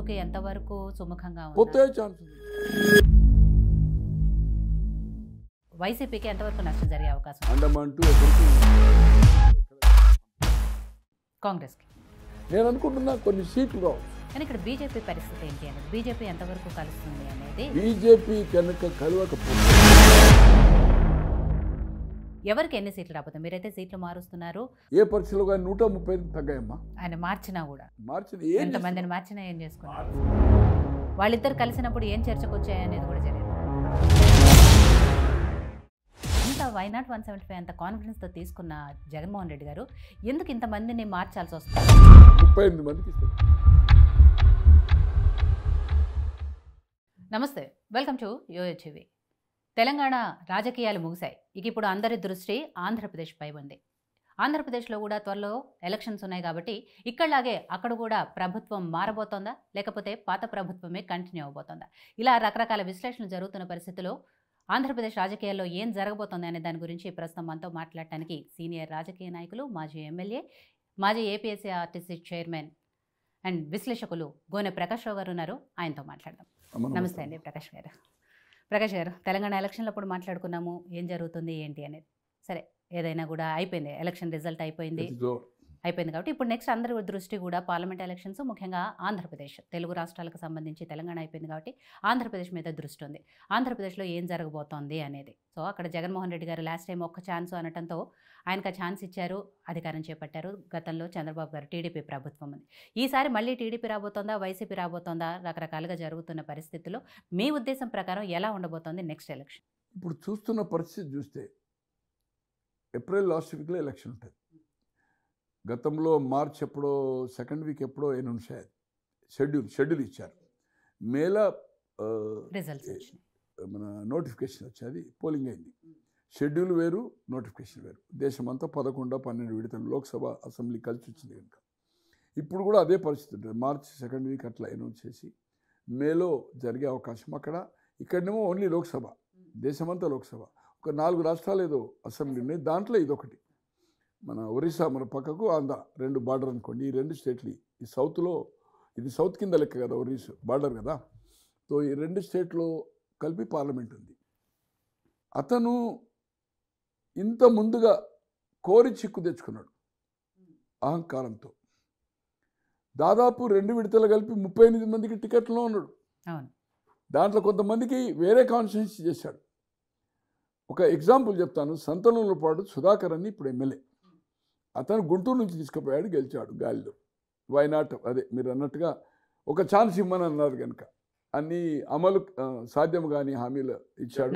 పొత్తుకి ఎంతవరకు సుముఖంగా వైసీపీకి ఎంతవరకు నష్టం జరిగే అవకాశం అండమంటూ కాంగ్రెస్కి నేను అనుకుంటున్నా కొన్ని సీట్లు కానీ ఇక్కడ బీజేపీ పరిస్థితి ఏంటి అనేది బీజేపీ ఎంతవరకు కలుస్తుంది అనేది బీజేపీ కనుక కలవకపోతే ఎవరికి ఎన్ని సీట్లు రాకపోతే మీరైతే సీట్లు మారుస్తున్నారు ఏ పరిస్థితులు కానీ నూట ముప్పై తగ్గాయమ్మా ఆయన మార్చినా కూడా మార్చిన ఎంతమందిని మార్చినా ఏం చేసుకున్నారు వాళ్ళిద్దరు కలిసినప్పుడు ఏం చర్చకు వచ్చాయనేది కూడా జరిగింది ఇంత వైనాట్ వన్ సెవెంటీ ఫైవ్ అంత కాన్ఫిడెన్స్ తో తీసుకున్న జగన్మోహన్ రెడ్డి గారు ఎందుకు ఇంతమందిని మార్చాల్సి వస్తుంది మందికి నమస్తే వెల్కమ్ టు యూఎచ్వి తెలంగాణ రాజకీయాలు ముగిశాయి ఇక ఇప్పుడు అందరి దృష్టి ఆంధ్రప్రదేశ్పై ఉంది ఆంధ్రప్రదేశ్లో కూడా త్వరలో ఎలక్షన్స్ ఉన్నాయి కాబట్టి ఇక్కడలాగే అక్కడ కూడా ప్రభుత్వం మారబోతోందా లేకపోతే పాత ప్రభుత్వమే కంటిన్యూ అవబోతోందా ఇలా రకరకాల విశ్లేషణలు జరుగుతున్న పరిస్థితిలో ఆంధ్రప్రదేశ్ రాజకీయాల్లో ఏం జరగబోతోంది అనే దాని గురించి ప్రస్తుతం మనతో మాట్లాడటానికి సీనియర్ రాజకీయ నాయకులు మాజీ ఎమ్మెల్యే మాజీ ఏపీఎస్సీ ఆర్టీసీ చైర్మన్ అండ్ విశ్లేషకులు గోనె ప్రకాష్ రావు గారు ఉన్నారు ఆయనతో మాట్లాడదాం నమస్తే అండి ప్రకాష్ గారు ప్రకాష్ గారు తెలంగాణ అప్పుడు మాట్లాడుకున్నాము ఏం జరుగుతుంది ఏంటి అనేది సరే ఏదైనా కూడా అయిపోయింది ఎలక్షన్ రిజల్ట్ అయిపోయింది అయిపోయింది కాబట్టి ఇప్పుడు నెక్స్ట్ అందరి దృష్టి కూడా పార్లమెంట్ ఎలక్షన్స్ ముఖ్యంగా ఆంధ్రప్రదేశ్ తెలుగు రాష్ట్రాలకు సంబంధించి తెలంగాణ అయిపోయింది కాబట్టి ఆంధ్రప్రదేశ్ మీద దృష్టి ఉంది ఆంధ్రప్రదేశ్లో ఏం జరగబోతోంది అనేది సో అక్కడ జగన్మోహన్ రెడ్డి గారు లాస్ట్ టైం ఒక్క ఛాన్స్ అనటంతో ఆయనకు ఛాన్స్ ఇచ్చారు అధికారం చేపట్టారు గతంలో చంద్రబాబు గారు టీడీపీ ప్రభుత్వం ఉంది ఈసారి మళ్ళీ టీడీపీ రాబోతోందా వైసీపీ రాబోతోందా రకరకాలుగా జరుగుతున్న పరిస్థితుల్లో మీ ఉద్దేశం ప్రకారం ఎలా ఉండబోతోంది నెక్స్ట్ ఎలక్షన్ ఇప్పుడు చూస్తున్న పరిస్థితి చూస్తే ఏప్రిల్ లాస్ట్ వీక్లో ఎలక్షన్ ఉంటుంది గతంలో మార్చ్ ఎప్పుడో సెకండ్ వీక్ ఎప్పుడో ఏ ఉన్నాయి షెడ్యూల్ షెడ్యూల్ ఇచ్చారు మేలా మన నోటిఫికేషన్ వచ్చేది పోలింగ్ అయింది షెడ్యూల్ వేరు నోటిఫికేషన్ వేరు దేశమంతా పదకొండు పన్నెండు విడతలు లోక్సభ అసెంబ్లీ కలిసి వచ్చింది కనుక ఇప్పుడు కూడా అదే పరిస్థితి ఉంటుంది మార్చ్ సెకండ్ వీక్ అట్లా అనౌన్స్ చేసి మేలో జరిగే అవకాశం అక్కడ ఇక్కడనేమో ఓన్లీ లోక్సభ దేశమంతా లోక్సభ ఒక నాలుగు రాష్ట్రాలు ఏదో అసెంబ్లీ ఉన్నాయి దాంట్లో ఇదొకటి మన ఒరిస్సా మన పక్కకు ఆంధ్ర రెండు బార్డర్ అనుకోండి ఈ రెండు స్టేట్లు ఈ సౌత్లో ఇది సౌత్ కింద లెక్క కదా ఒరిస్సా బార్డర్ కదా సో ఈ రెండు స్టేట్లో కలిపి పార్లమెంట్ ఉంది అతను ఇంత ముందుగా కోరి చిక్కు తెచ్చుకున్నాడు అహంకారంతో దాదాపు రెండు విడతలు కలిపి ముప్పై ఎనిమిది మందికి టికెట్లో ఉన్నాడు దాంట్లో కొంతమందికి వేరే కాన్ఫిడెన్స్ చేశాడు ఒక ఎగ్జాంపుల్ చెప్తాను సంతలంలో పాటు సుధాకర్ అని ఇప్పుడు ఎమ్మెల్యే అతను గుంటూరు నుంచి తీసుకుపోయాడు గెలిచాడు గాలిలో వైనాట్ అదే మీరు అన్నట్టుగా ఒక ఛాన్స్ ఇమ్మని అన్నారు కనుక అన్ని అమలు సాధ్యం కానీ హామీలు ఇచ్చాడు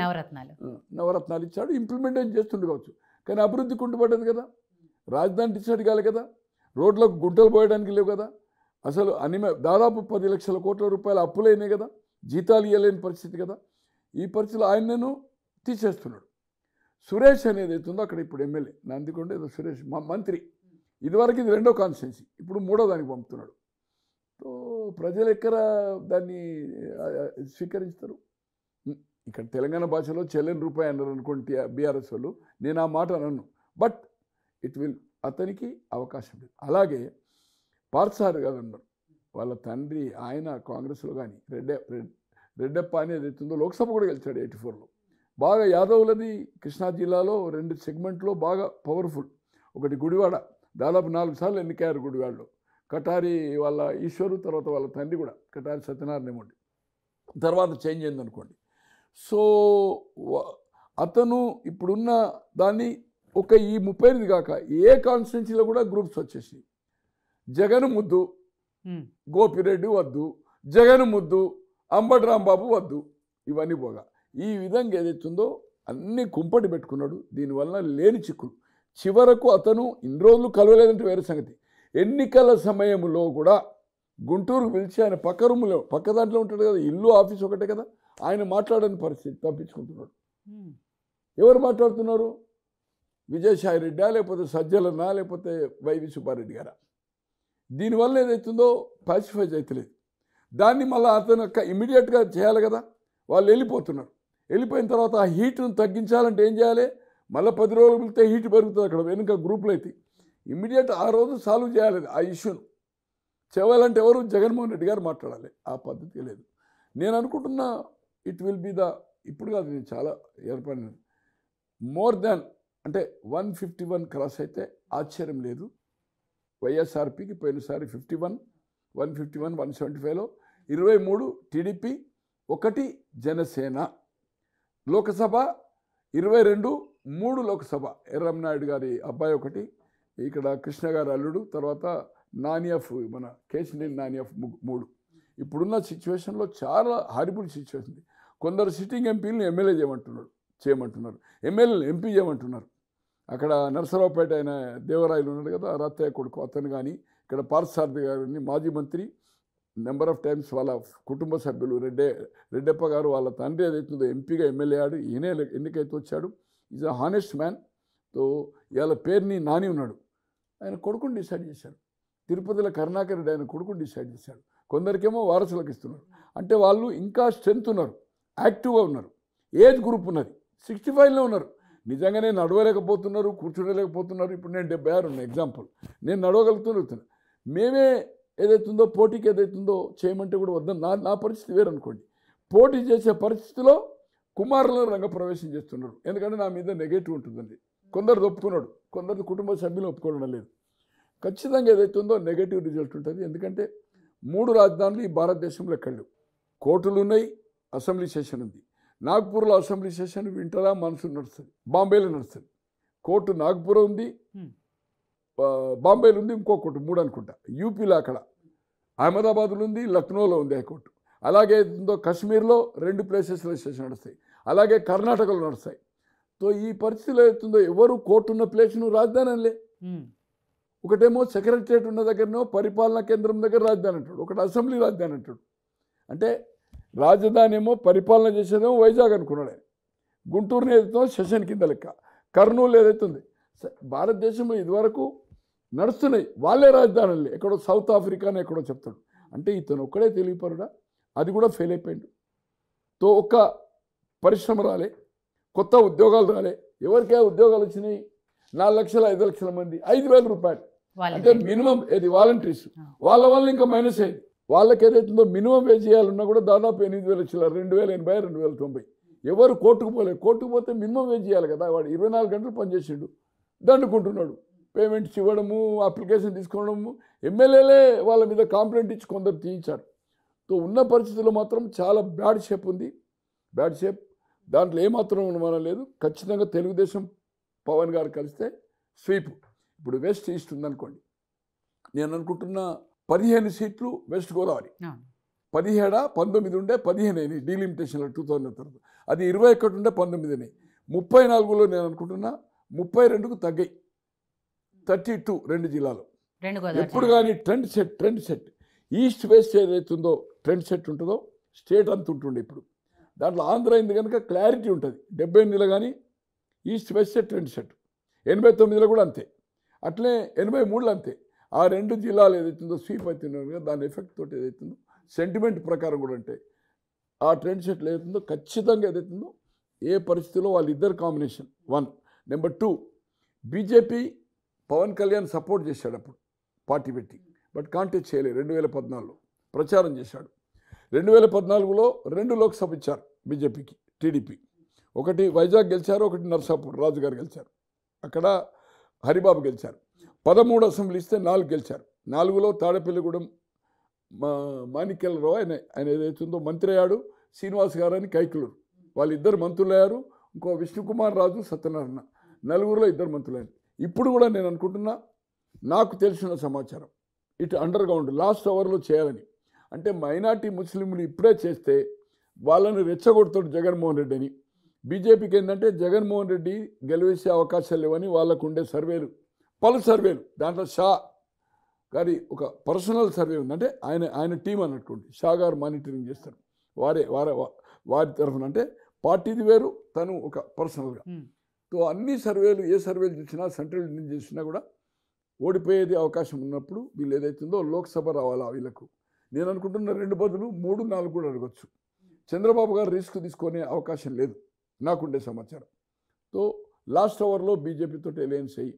నవరత్నాలు ఇచ్చాడు ఇంప్లిమెంటేషన్ చేస్తుండే కావచ్చు కానీ అభివృద్ధి కుంటుపడ్డది కదా రాజధాని డిసైడ్ కాలి కదా రోడ్లకు గుంటలు పోయడానికి లేవు కదా అసలు అన్ని దాదాపు పది లక్షల కోట్ల రూపాయలు అప్పులైనాయి కదా జీతాలు ఇవ్వలేని పరిస్థితి కదా ఈ పరిస్థితిలో ఆయనను తీసేస్తున్నాడు సురేష్ అనేది అవుతుందో అక్కడ ఇప్పుడు ఎమ్మెల్యే నందికొండ ఏదో సురేష్ మా మంత్రి ఇదివరకు ఇది రెండో కాన్స్టిట్యున్సీ ఇప్పుడు మూడో దానికి పంపుతున్నాడు సో ప్రజలు ఎక్కడ దాన్ని స్వీకరిస్తారు ఇక్కడ తెలంగాణ భాషలో చెల్లెని రూపాయి అన్నారు అనుకోండి బీఆర్ఎస్ వాళ్ళు నేను ఆ మాట అనను బట్ ఇట్ విల్ అతనికి అవకాశం లేదు అలాగే పార్సార్ గారు అన్నారు వాళ్ళ తండ్రి ఆయన కాంగ్రెస్లో కానీ రెడ్డ రెడ్డప్ప అనేది ఎత్తుందో లోక్సభ కూడా గెలిచాడు ఎయిటీ ఫోర్లో బాగా యాదవులది కృష్ణా జిల్లాలో రెండు సెగ్మెంట్లో బాగా పవర్ఫుల్ ఒకటి గుడివాడ దాదాపు నాలుగు సార్లు ఎన్నికయ్యారు గుడివాడలో కటారి వాళ్ళ ఈశ్వరు తర్వాత వాళ్ళ తండ్రి కూడా కటారి సత్యనారాయణ ఏమండి తర్వాత చేంజ్ అయింది అనుకోండి సో అతను ఇప్పుడున్న దాన్ని ఒక ఈ ముప్పై ఎనిమిది కాక ఏ కాన్స్టిట్యున్సీలో కూడా గ్రూప్స్ వచ్చేసి జగన్ ముద్దు గోపిరెడ్డి వద్దు జగన్ ముద్దు అంబటి రాంబాబు వద్దు ఇవన్నీ పోగా ఈ విధంగా ఏదైతుందో అన్నీ కుంపటి పెట్టుకున్నాడు దీనివల్ల లేని చిక్కులు చివరకు అతను ఇన్ని రోజులు కలవలేదంటే వేరే సంగతి ఎన్నికల సమయంలో కూడా గుంటూరుకు పిలిచి ఆయన పక్క రూములో పక్క దాంట్లో ఉంటాడు కదా ఇల్లు ఆఫీస్ ఒకటే కదా ఆయన మాట్లాడని పరిస్థితి తప్పించుకుంటున్నాడు ఎవరు మాట్లాడుతున్నారు విజయసాయి రెడ్డా లేకపోతే సజ్జలన్నా లేకపోతే వైవి సుబ్బారెడ్డి గారా దీనివల్ల ఏదైతుందో పాసిఫై అవుతలేదు దాన్ని మళ్ళీ అతను ఇమీడియట్గా చేయాలి కదా వాళ్ళు వెళ్ళిపోతున్నారు వెళ్ళిపోయిన తర్వాత ఆ హీట్ను తగ్గించాలంటే ఏం చేయాలి మళ్ళీ పది రోజులు వెళ్తే హీట్ పెరుగుతుంది అక్కడ వెనుక గ్రూప్లో అయితే ఇమ్మీడియట్ ఆ రోజు సాల్వ్ చేయాలి ఆ ఇష్యూను చేయాలంటే ఎవరు జగన్మోహన్ రెడ్డి గారు మాట్లాడాలి ఆ పద్ధతి లేదు నేను అనుకుంటున్న ఇట్ విల్ బి ద ఇప్పుడు కాదు నేను చాలా ఏర్పడినది మోర్ దాన్ అంటే వన్ ఫిఫ్టీ వన్ క్రాస్ అయితే ఆశ్చర్యం లేదు వైఎస్ఆర్పికి పోయినసారి fifty one one fifty one one seventy ఫైవ్లో ఇరవై మూడు టీడీపీ ఒకటి జనసేన లోకసభ ఇరవై రెండు మూడు లోకసభ నాయుడు గారి అబ్బాయి ఒకటి ఇక్కడ కృష్ణ గారి అల్లుడు తర్వాత నానియఫ్ మన కేసినేని నాని ఆఫ్ మూడు ఇప్పుడున్న సిచ్యువేషన్లో చాలా హారిబుల్ సిచ్యువేషన్ కొందరు సిట్టింగ్ ఎంపీలను ఎమ్మెల్యే చేయమంటున్నాడు చేయమంటున్నారు ఎమ్మెల్యేలు ఎంపీ చేయమంటున్నారు అక్కడ నరసరావుపేట ఆయన దేవరాయలు ఉన్నాడు కదా రత్తయ్య కొడుకు అతను కానీ ఇక్కడ పార్థసారథి గారిని మాజీ మంత్రి నెంబర్ ఆఫ్ టైమ్స్ వాళ్ళ కుటుంబ సభ్యులు రెడ్డే రెడ్డప్ప గారు వాళ్ళ తండ్రి ఏదైతుందో ఎంపీగా ఎమ్మెల్యే ఆడు ఈయనే ఎన్నికైతే వచ్చాడు ఈజ్ అ హానెస్ట్ మ్యాన్ తో ఇవాళ పేరుని నాని ఉన్నాడు ఆయన కొడుకుని డిసైడ్ చేశాడు తిరుపతిలో కరుణాకర్ రెడ్డి ఆయన కొడుకుని డిసైడ్ చేశాడు కొందరికేమో వారసులకు ఇస్తున్నారు అంటే వాళ్ళు ఇంకా స్ట్రెంత్ ఉన్నారు యాక్టివ్గా ఉన్నారు ఏజ్ గ్రూప్ ఉన్నది సిక్స్టీ ఫైవ్లో ఉన్నారు నిజంగానే నడవలేకపోతున్నారు కూర్చోలేకపోతున్నారు ఇప్పుడు నేను డెబ్బై ఆరు ఉన్నా ఎగ్జాంపుల్ నేను నడవగలుగుతున్నాను మేమే ఏదైతుందో పోటీకి ఏదైతుందో చేయమంటే కూడా వద్దని నా నా పరిస్థితి వేరనుకోండి పోటీ చేసే పరిస్థితిలో కుమారులను రంగప్రవేశం చేస్తున్నాడు ఎందుకంటే నా మీద నెగటివ్ ఉంటుందండి కొందరు ఒప్పుకున్నాడు కొందరు కుటుంబ సభ్యులు ఒప్పుకోవడం లేదు ఖచ్చితంగా ఏదైతుందో నెగటివ్ రిజల్ట్ ఉంటుంది ఎందుకంటే మూడు రాజధానులు ఈ భారతదేశంలో ఎక్కడు కోర్టులు ఉన్నాయి అసెంబ్లీ సెషన్ ఉంది నాగ్పూర్లో అసెంబ్లీ సెషన్ వింటరా మనసు నడుస్తుంది బాంబేలో నడుస్తుంది కోర్టు నాగ్పూర్ ఉంది బాంబేలో ఉంది ఇంకో కోర్టు మూడు అనుకుంటా యూపీలో అక్కడ అహ్మదాబాద్లో ఉంది లక్నోలో ఉంది హైకోర్టు అలాగే ఏదో కశ్మీర్లో రెండు ప్లేసెస్లో సెషన్ నడుస్తాయి అలాగే కర్ణాటకలో నడుస్తాయి సో ఈ పరిస్థితిలో అవుతుందో ఎవరు కోర్టు ఉన్న ప్లేస్ను రాజధానిలే ఒకటేమో సెక్రటరియట్ ఉన్న దగ్గరనో పరిపాలనా కేంద్రం దగ్గర రాజధాని అంటాడు ఒకటి అసెంబ్లీ రాజధాని అంటాడు అంటే రాజధాని ఏమో పరిపాలన చేసేదేమో వైజాగ్ అనుకున్నాడే గుంటూరుని ఏదైతే సెషన్ కింద లెక్క కర్నూలు ఏదైతుంది భారతదేశంలో ఇదివరకు నడుస్తున్నాయి వాళ్ళే రాజధానులు ఎక్కడో సౌత్ ఆఫ్రికా అని ఎక్కడో చెప్తాడు అంటే ఇతను ఒక్కడే తెలియపరుడా అది కూడా ఫెయిల్ అయిపోయాడు తో ఒక్క పరిశ్రమ రాలే కొత్త ఉద్యోగాలు రాలే ఎవరికే ఉద్యోగాలు వచ్చినాయి నాలుగు లక్షల ఐదు లక్షల మంది ఐదు వేల రూపాయలు అంటే మినిమం ఏది వాలంటీర్స్ వాళ్ళ వల్ల ఇంకా మైనస్ అయింది వాళ్ళకి ఏదైతుందో మినిమం వేజ్ చేయాలన్నా కూడా దాదాపు ఎనిమిది వేల లక్షల రెండు వేల ఎనభై రెండు వేల తొంభై ఎవరు కోర్టుకు పోలేదు కోర్టుకు పోతే మినిమం వేజ్ చేయాలి కదా వాడు ఇరవై నాలుగు గంటలు పనిచేసిండు దండుకుంటున్నాడు పేమెంట్స్ ఇవ్వడము అప్లికేషన్ తీసుకోవడము ఎమ్మెల్యేలే వాళ్ళ మీద కాంప్లైంట్ ఇచ్చి కొందరు తీయించారు సో ఉన్న పరిస్థితుల్లో మాత్రం చాలా బ్యాడ్ షేప్ ఉంది బ్యాడ్ షేప్ దాంట్లో ఏమాత్రం అనుమానం లేదు ఖచ్చితంగా తెలుగుదేశం పవన్ గారు కలిస్తే స్వీప్ ఇప్పుడు వెస్ట్ ఈస్ట్ ఉందనుకోండి నేను అనుకుంటున్న పదిహేను సీట్లు వెస్ట్ గోదావరి పదిహేడు పంతొమ్మిది ఉండే పదిహేను అయినాయి డీలిమిటేషన్లో టూ థౌజండ్ తర్వాత అది ఇరవై ఒకటి ఉండే పంతొమ్మిది అయినాయి ముప్పై నాలుగులో నేను అనుకుంటున్నా ముప్పై రెండుకు తగ్గాయి థర్టీ టూ రెండు జిల్లాలు ఎప్పుడు కానీ trend set trend set east west ఏదైతుందో ట్రెండ్ సెట్ ఉంటుందో స్టేట్ అంత ఉంటుండే ఇప్పుడు దాంట్లో ఆంధ్ర అయింది కనుక క్లారిటీ ఉంటుంది డెబ్బై ఎనిమిదిలో కానీ ఈస్ట్ వెస్ట్ ట్రెండ్ సెట్ ఎనభై తొమ్మిదిలో కూడా అంతే అట్లే ఎనభై మూడులో అంతే ఆ రెండు జిల్లాలు ఏదైతుందో స్వీప్ అవుతుందో దాని ఎఫెక్ట్ తోటి ఏదైతుందో సెంటిమెంట్ ప్రకారం కూడా అంటే ఆ ట్రెండ్ సెట్లు ఏదైతుందో ఖచ్చితంగా ఏదైతుందో ఏ పరిస్థితిలో వాళ్ళిద్దరు combination one number two BJP Pawan Kalyan support చేశాడు అప్పుడు పార్టీ పెట్టి బట్ కాంటెస్ట్ చేయలేదు రెండు వేల పద్నాలుగులో ప్రచారం చేశాడు రెండు వేల పద్నాలుగులో రెండు లోక్సభ ఇచ్చారు బీజేపీకి టీడీపీ ఒకటి వైజాగ్ గెలిచారు ఒకటి నర్సాపూర్ రాజు గారు గెలిచారు అక్కడ హరిబాబు గెలిచారు పదమూడు అసెంబ్లీ ఇస్తే నాలుగు గెలిచారు నాలుగులో తాడపల్లిగూడెం మా మాణిక్యాలరావు ఆయన ఆయన ఏదైతుందో మంత్రి అయ్యాడు శ్రీనివాస్ గారు అని కైకులు వాళ్ళిద్దరు అయ్యారు ఇంకో విష్ణుకుమార్ రాజు సత్యనారాయణ నలుగురులో ఇద్దరు మంత్రులు అయ్యారు ఇప్పుడు కూడా నేను అనుకుంటున్నా నాకు తెలిసిన సమాచారం ఇటు అండర్ గ్రౌండ్ లాస్ట్ అవర్లో చేయాలని అంటే మైనార్టీ ముస్లింలు ఇప్పుడే చేస్తే వాళ్ళని రెచ్చగొడతాడు జగన్మోహన్ రెడ్డి అని బీజేపీకి ఏంటంటే జగన్మోహన్ రెడ్డి గెలివేసే అవకాశాలు లేవని వాళ్ళకు ఉండే సర్వేలు పలు సర్వేలు దాంట్లో షా గారి ఒక పర్సనల్ సర్వే ఉందంటే ఆయన ఆయన టీం అన్నట్టుకోండి షా గారు మానిటరింగ్ చేస్తారు వారే వారే వారి తరఫున అంటే పార్టీది వేరు తను ఒక పర్సనల్గా సో అన్ని సర్వేలు ఏ సర్వేలు చేసినా సెంట్రల్ ఇండియన్ చేసినా కూడా ఓడిపోయేది అవకాశం ఉన్నప్పుడు వీళ్ళు ఏదైతుందో లోక్సభ రావాలా వీళ్ళకు నేను అనుకుంటున్న రెండు బదులు మూడు నాలుగు కూడా అడగచ్చు చంద్రబాబు గారు రిస్క్ తీసుకునే అవకాశం లేదు నాకుండే సమాచారం సో లాస్ట్ అవర్లో బీజేపీతో ఎలయన్స్ అయ్యి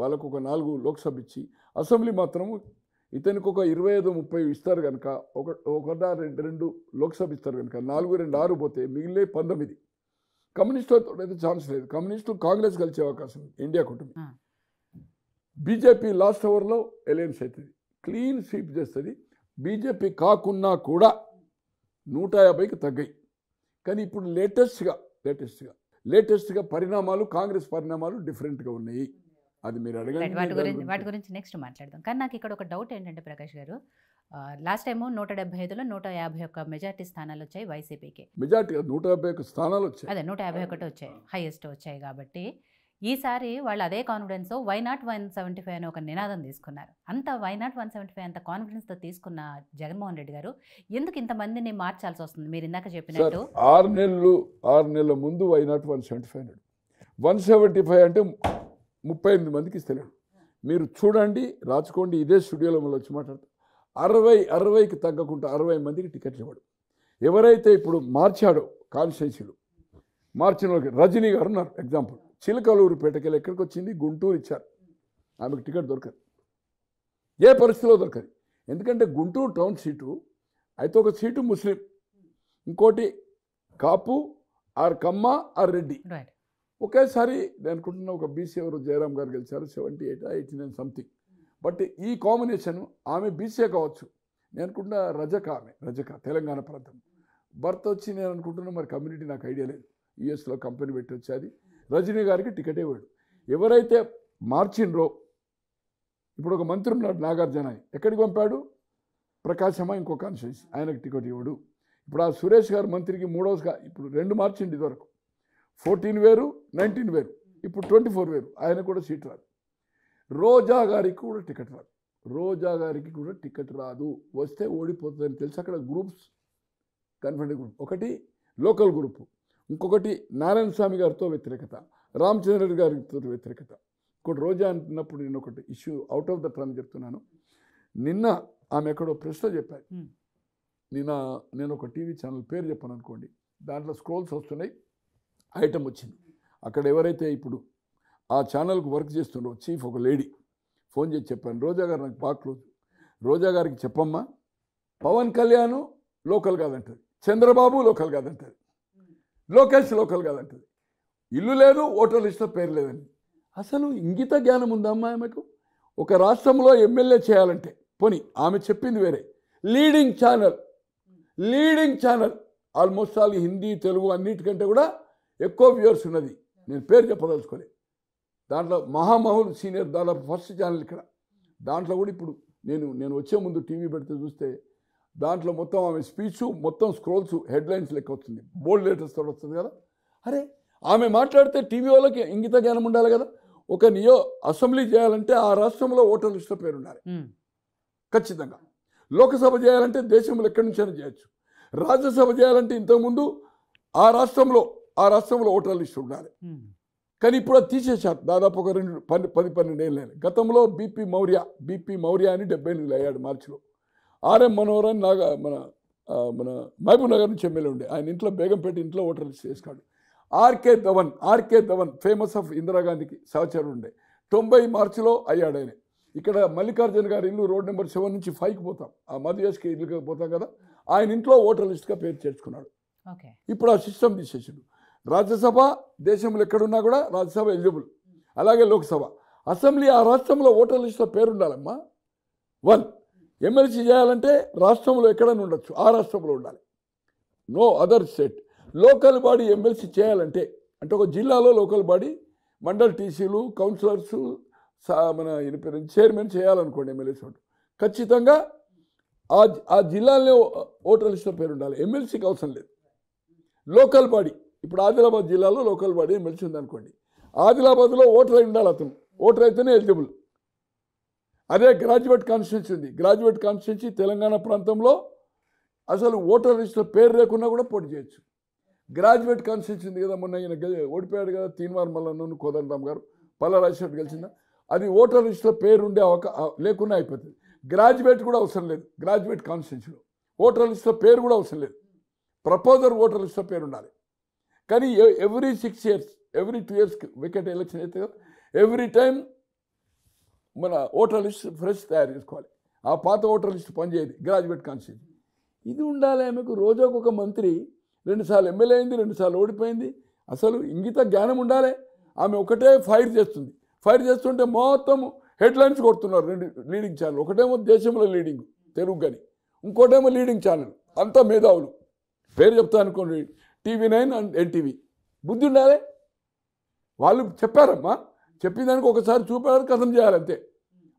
వాళ్ళకు ఒక నాలుగు లోక్సభ ఇచ్చి అసెంబ్లీ మాత్రం ఇతనికి ఒక ఇరవై ఐదు ముప్పై ఇస్తారు కనుక ఒక ఒకటా రెండు రెండు లోక్సభ ఇస్తారు కనుక నాలుగు రెండు ఆరు పోతే మిగిలే పంతొమ్మిది కమ్యూనిస్టులతో అయితే ఛాన్స్ లేదు కమ్యూనిస్టులు కాంగ్రెస్ కలిసే అవకాశం ఇండియా కుటుంబం బీజేపీ లాస్ట్ ఓవర్లో ఎలయన్స్ అవుతుంది క్లీన్ స్వీప్ చేస్తుంది బీజేపీ కాకున్నా కూడా నూట యాభైకి తగ్గాయి కానీ ఇప్పుడు లేటెస్ట్గా లేటెస్ట్గా లేటెస్ట్గా పరిణామాలు కాంగ్రెస్ పరిణామాలు డిఫరెంట్గా ఉన్నాయి అది మీరు అడగండి వాటి గురించి నెక్స్ట్ మాట్లాడదాం కానీ నాకు ఇక్కడ ఒక డౌట్ ఏంటంటే ప్రకాష్ గారు లాస్ట్ టైము నూట డెబ్బై ఐదులో నూట యాభై ఒక్క మెజార్టీ స్థానాలు వచ్చాయి వైసీపీకి మెజార్టీ నూట యాభై ఒక్క స్థానాలు వచ్చాయి అదే నూట యాభై ఒకటి వచ్చాయి హైయెస్ట్ వచ్చాయి కాబట్టి ఈసారి వాళ్ళు అదే confidence why not one seventy five అని ఒక నినాదం తీసుకున్నారు అంత why not one seventy five అంత కాన్ఫిడెన్స్తో తీసుకున్న జగన్మోహన్ రెడ్డి గారు ఎందుకు ఇంతమందిని మార్చాల్సి వస్తుంది మీరు ఇందాక చెప్పినట్టు ఆరు నెలలు ఆరు నెలల ముందు why not one seventy five one seventy five అంటే ముప్పై ఎనిమిది మందికి ఇస్తలేడు మీరు చూడండి రాచుకోండి ఇదే స్టూడియోలో మళ్ళీ వచ్చి మాట్లాడతారు అరవై అరవైకి తగ్గకుండా అరవై మందికి టికెట్లు ఇవ్వడు ఎవరైతే ఇప్పుడు మార్చాడో కాన్స్టిట్యున్సీలు మార్చిన వాళ్ళకి రజనీ గారు ఉన్నారు ఎగ్జాంపుల్ చిలకలూరుపేటకెళ్ళి ఎక్కడికి వచ్చింది గుంటూరు ఇచ్చారు ఆమెకు టికెట్ దొరకదు ఏ పరిస్థితిలో దొరకదు ఎందుకంటే గుంటూరు టౌన్ సీటు అయితే ఒక సీటు ముస్లిం ఇంకోటి కాపు ఆర్ కమ్మ ఆర్ రెడ్డి ఒకేసారి నేను అనుకుంటున్నా ఒక బీసీ ఎవరు జయరామ్ గారు గెలిచారు seventy eight eighty nine something but ఈ కాంబినేషన్ ఆమె బీసీఏ కావచ్చు నేను అనుకుంటున్నా రజక ఆమె రజక తెలంగాణ ప్రాంతం భర్త వచ్చి నేను అనుకుంటున్నా మరి కమ్యూనిటీ నాకు ఐడియా లేదు యుఎస్లో కంపెనీ పెట్టి వచ్చేది రజనీ గారికి టికెట్ ఇవ్వడు ఎవరైతే మార్చిండ్రో ఇప్పుడు ఒక మంత్రి ఉన్నాడు నాగార్జున ఎక్కడికి పంపాడు ప్రకాశమా ఇంకో కాన్స్టిట్యూన్సీ ఆయనకు టికెట్ ఇవ్వడు ఇప్పుడు ఆ సురేష్ గారు మంత్రికి మూడోగా ఇప్పుడు రెండు మార్చిండి ఇదివరకు ఫోర్టీన్ వేరు నైన్టీన్ వేరు ఇప్పుడు ట్వంటీ ఫోర్ వేరు ఆయన కూడా సీట్ రాదు రోజా గారికి కూడా టికెట్ రాదు రోజా గారికి కూడా టికెట్ రాదు వస్తే ఓడిపోతుందని తెలిసి అక్కడ గ్రూప్స్ కన్ఫరెన్స్ గ్రూప్ ఒకటి లోకల్ గ్రూపు ఇంకొకటి నారాయణ స్వామి గారితో వ్యతిరేకత రామచంద్ర గారితో వ్యతిరేకత ఇంకోటి రోజా అంటున్నప్పుడు నేను ఒకటి issue out of the plan చెప్తున్నాను నిన్న ఆమె ఎక్కడో ప్రశ్న చెప్పాను నిన్న నేను ఒక టీవీ ఛానల్ పేరు చెప్పాను అనుకోండి దాంట్లో స్క్రోల్స్ వస్తున్నాయి ఐటమ్ వచ్చింది అక్కడ ఎవరైతే ఇప్పుడు ఆ ఛానల్కి వర్క్ చేస్తుండ్రు చీఫ్ ఒక లేడీ ఫోన్ చేసి చెప్పాను రోజా గారు నాకు బాగా క్లోజ్ రోజా గారికి చెప్పమ్మా పవన్ కళ్యాణ్ లోకల్ కాదంటది చంద్రబాబు లోకల్ కాదంటది లోకేష్ లోకల్ కాదంటది ఇల్లు లేదు ఓటర్ లిస్ట్ పేరు లేదండి అసలు ఇంగిత జ్ఞానం ఉందమ్మా ఆమెకు ఒక రాష్ట్రంలో ఎమ్మెల్యే చేయాలంటే పోనీ ఆమె చెప్పింది వేరే leading channel leading channel almost all Hindi Telugu అన్నిటికంటే కూడా ఎక్కువ వ్యూవర్స్ ఉన్నది నేను పేరు చెప్పదలుచుకోలేదు దాంట్లో మహామహులు సీనియర్ దాదాపు ఫస్ట్ ఛానల్ ఇక్కడ దాంట్లో కూడా ఇప్పుడు నేను నేను వచ్చే ముందు టీవీ పెడితే చూస్తే దాంట్లో మొత్తం ఆమె స్పీచ్ మొత్తం స్క్రోల్స్ హెడ్లైన్స్ లెక్క వస్తుంది బోల్డ్ లెటర్స్ తోటి వస్తుంది కదా అరే ఆమె మాట్లాడితే టీవీ వాళ్ళకి ఇంగిత జ్ఞానం ఉండాలి కదా ఒక నియో అసెంబ్లీ చేయాలంటే ఆ రాష్ట్రంలో ఓటర్ లిస్టులో పేరు ఉండాలి ఖచ్చితంగా లోకసభ చేయాలంటే దేశంలో ఎక్కడి నుంచైనా చేయొచ్చు రాజ్యసభ చేయాలంటే ఇంతకుముందు ఆ రాష్ట్రంలో ఆ రాష్ట్రంలో ఓటర్ లిస్టు ఉండాలి కానీ ఇప్పుడు అది తీసేశారు దాదాపు ఒక రెండు పది పన్నెండు పన్నెండేళ్ళు గతంలో బీపీ మౌర్య బీపీ మౌర్య అని డెబ్బై ఎనిమిది అయ్యాడు మార్చిలో ఆర్ఎం అని నాగా మన మన మహబూబ్ నగర్ నుంచి ఎమ్మెల్యే ఉండే ఆయన ఇంట్లో బేగంపేట ఇంట్లో ఓటర్ చేసుకున్నాడు ఆర్కే ధవన్ ఆర్కే ధవన్ ఫేమస్ ఆఫ్ ఇందిరాగాంధీకి సహచరుడు ఉండే తొంభై మార్చిలో అయ్యాడు ఆయన ఇక్కడ మల్లికార్జున గారి ఇల్లు రోడ్ నెంబర్ సెవెన్ నుంచి ఫైవ్కి పోతాం ఆ మధుయాస్కి ఇల్లుకి పోతాం కదా ఆయన ఇంట్లో ఓటర్ లిస్ట్గా పేరు చేర్చుకున్నాడు ఇప్పుడు ఆ సిస్టమ్ తీసేసాడు రాజ్యసభ దేశంలో ఎక్కడున్నా కూడా రాజ్యసభ ఎలిజిబుల్ అలాగే లోక్సభ అసెంబ్లీ ఆ రాష్ట్రంలో ఓటర్ లిస్టులో పేరు ఉండాలమ్మా వన్ ఎమ్మెల్సీ చేయాలంటే రాష్ట్రంలో ఎక్కడైనా ఉండొచ్చు ఆ రాష్ట్రంలో ఉండాలి no other state local body MLC చేయాలంటే అంటే ఒక జిల్లాలో లోకల్ బాడీ మండల్ టీసీలు కౌన్సిలర్స్ మన చైర్మన్ చేయాలనుకోండి ఎమ్మెల్యే చోటు ఖచ్చితంగా ఆ ఆ జిల్లాలో ఓటర్ లిస్టులో పేరు ఉండాలి ఎమ్మెల్సీకి అవసరం లేదు లోకల్ బాడీ ఇప్పుడు ఆదిలాబాద్ జిల్లాలో లోకల్ బాడీ మెలిచింది అనుకోండి ఆదిలాబాద్లో ఓటర్ అయి ఉండాలి అతను ఓటర్ అయితేనే ఎలిజిబుల్ అదే గ్రాడ్యుయేట్ కాన్స్టిట్యున్సీ ఉంది గ్రాడ్యుయేట్ కాన్స్టిట్యున్సీ తెలంగాణ ప్రాంతంలో అసలు ఓటర్ లిస్టులో పేరు లేకున్నా కూడా పోటీ చేయొచ్చు గ్రాడ్యుయేట్ కాన్స్టిట్యున్సీ ఉంది కదా మొన్న ఈయన ఓడిపోయాడు కదా తీన్వార్ మల్లన్నను కోదండరామ్ గారు పల్లె రాజశేఖర్ గెలిచిందా అది ఓటర్ లిస్టులో పేరు ఉండే అవకా లేకుండా అయిపోతుంది గ్రాడ్యుయేట్ కూడా అవసరం లేదు గ్రాడ్యుయేట్ కాన్స్టిట్యున్సీలో ఓటర్ లిస్టులో పేరు కూడా అవసరం లేదు ప్రపోజర్ ఓటర్ లిస్టులో పేరు ఉండాలి కానీ every six years every two years wicket election అయితే ఎవ్రీ టైం మన ఓటర్ లిస్ట్ ఫ్రెష్ తయారు చేసుకోవాలి ఆ పాత ఓటర్ లిస్ట్ పనిచేయదు గ్రాడ్యుయేట్ కాన్స్టిట్యూషన్ ఇది ఉండాలి ఆమెకు రోజుకు ఒక మంత్రి రెండుసార్లు ఎమ్మెల్యే అయింది రెండుసార్లు ఓడిపోయింది అసలు ఇంగిత జ్ఞానం ఉండాలి ఆమె ఒకటే ఫైర్ చేస్తుంది ఫైర్ చేస్తుంటే మొత్తం హెడ్లైన్స్ కొడుతున్నారు రెండు లీడింగ్ ఛానల్ ఒకటేమో దేశంలో లీడింగ్ తెలుగు కానీ ఇంకోటేమో లీడింగ్ ఛానల్ అంతా మేధావులు పేరు చెప్తా అనుకోండి టీవీ నైన్ అండ్ ఎన్టీవీ బుద్ధి ఉండాలి వాళ్ళు చెప్పారమ్మా దానికి ఒకసారి చూపారు కథం చేయాలంతే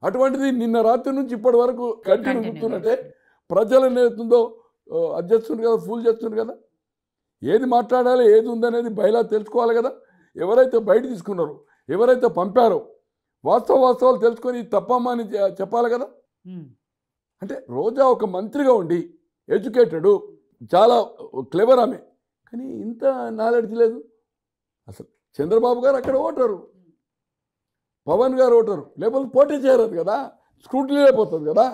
అటువంటిది నిన్న రాత్రి నుంచి ఇప్పటి వరకు కంటిన్యూ గుర్తున్నట్టే ప్రజలు ఏదవుతుందో అది చేస్తుంది కదా ఫుల్ చేస్తుంది కదా ఏది మాట్లాడాలి ఏది ఉందనేది బయలా తెలుసుకోవాలి కదా ఎవరైతే బయట తీసుకున్నారో ఎవరైతే పంపారో వాస్తవ వాస్తవాలు తెలుసుకొని తప్పమ్మా అని చెప్పాలి కదా అంటే రోజా ఒక మంత్రిగా ఉండి ఎడ్యుకేటెడు చాలా క్లెవర్ ఆమె కానీ ఇంత నాలెడ్జ్ లేదు అసలు చంద్రబాబు గారు అక్కడ ఓటరు పవన్ గారు ఓటరు లేకపోతే పోటీ చేయరాదు కదా స్క్రూటినీ అయిపోతుంది కదా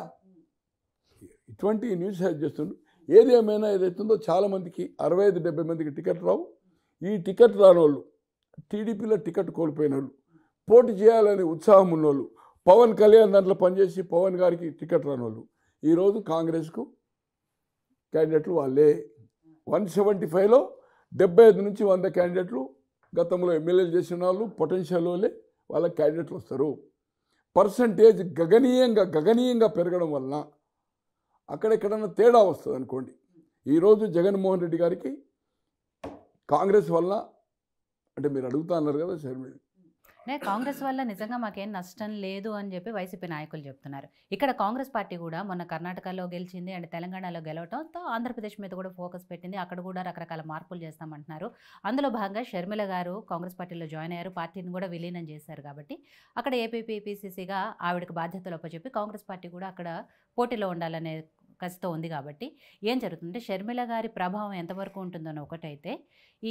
ఇటువంటి న్యూస్ హ్యాజ్ చేస్తుండ్రు ఏది ఏమైనా ఏదైతుందో చాలామందికి అరవై ఐదు డెబ్బై మందికి టికెట్ రావు ఈ టికెట్ రాని వాళ్ళు టీడీపీలో టికెట్ కోల్పోయిన వాళ్ళు పోటీ చేయాలనే ఉత్సాహం ఉన్నోళ్ళు పవన్ కళ్యాణ్ దాంట్లో పనిచేసి పవన్ గారికి టికెట్ రాని వాళ్ళు ఈరోజు కాంగ్రెస్కు క్యాండిడేట్లు వాళ్ళే వన్ సెవెంటీ ఫైవ్లో డెబ్బై ఐదు నుంచి వంద క్యాండిడేట్లు గతంలో ఎమ్మెల్యేలు చేసిన వాళ్ళు పొటెన్షియల్ వాళ్ళే వాళ్ళ క్యాండిడేట్లు వస్తారు పర్సంటేజ్ గగనీయంగా గగనీయంగా పెరగడం వలన అక్కడెక్కడన్నా తేడా వస్తుంది అనుకోండి ఈరోజు జగన్మోహన్ రెడ్డి గారికి కాంగ్రెస్ వల్ల అంటే మీరు అడుగుతా అన్నారు కదా మీరు అంటే కాంగ్రెస్ వల్ల నిజంగా మాకేం నష్టం లేదు అని చెప్పి వైసీపీ నాయకులు చెప్తున్నారు ఇక్కడ కాంగ్రెస్ పార్టీ కూడా మొన్న కర్ణాటకలో గెలిచింది అండ్ తెలంగాణలో గెలవటంతో ఆంధ్రప్రదేశ్ మీద కూడా ఫోకస్ పెట్టింది అక్కడ కూడా రకరకాల మార్పులు చేస్తామంటున్నారు అందులో భాగంగా షర్మిల గారు కాంగ్రెస్ పార్టీలో జాయిన్ అయ్యారు పార్టీని కూడా విలీనం చేశారు కాబట్టి అక్కడ ఏపీపీపీసీసీగా ఆవిడకి బాధ్యతలు అప్పచెప్పి కాంగ్రెస్ పార్టీ కూడా అక్కడ పోటీలో ఉండాలనే కసితో ఉంది కాబట్టి ఏం జరుగుతుందంటే షర్మిల గారి ప్రభావం ఎంతవరకు ఉంటుందని ఒకటైతే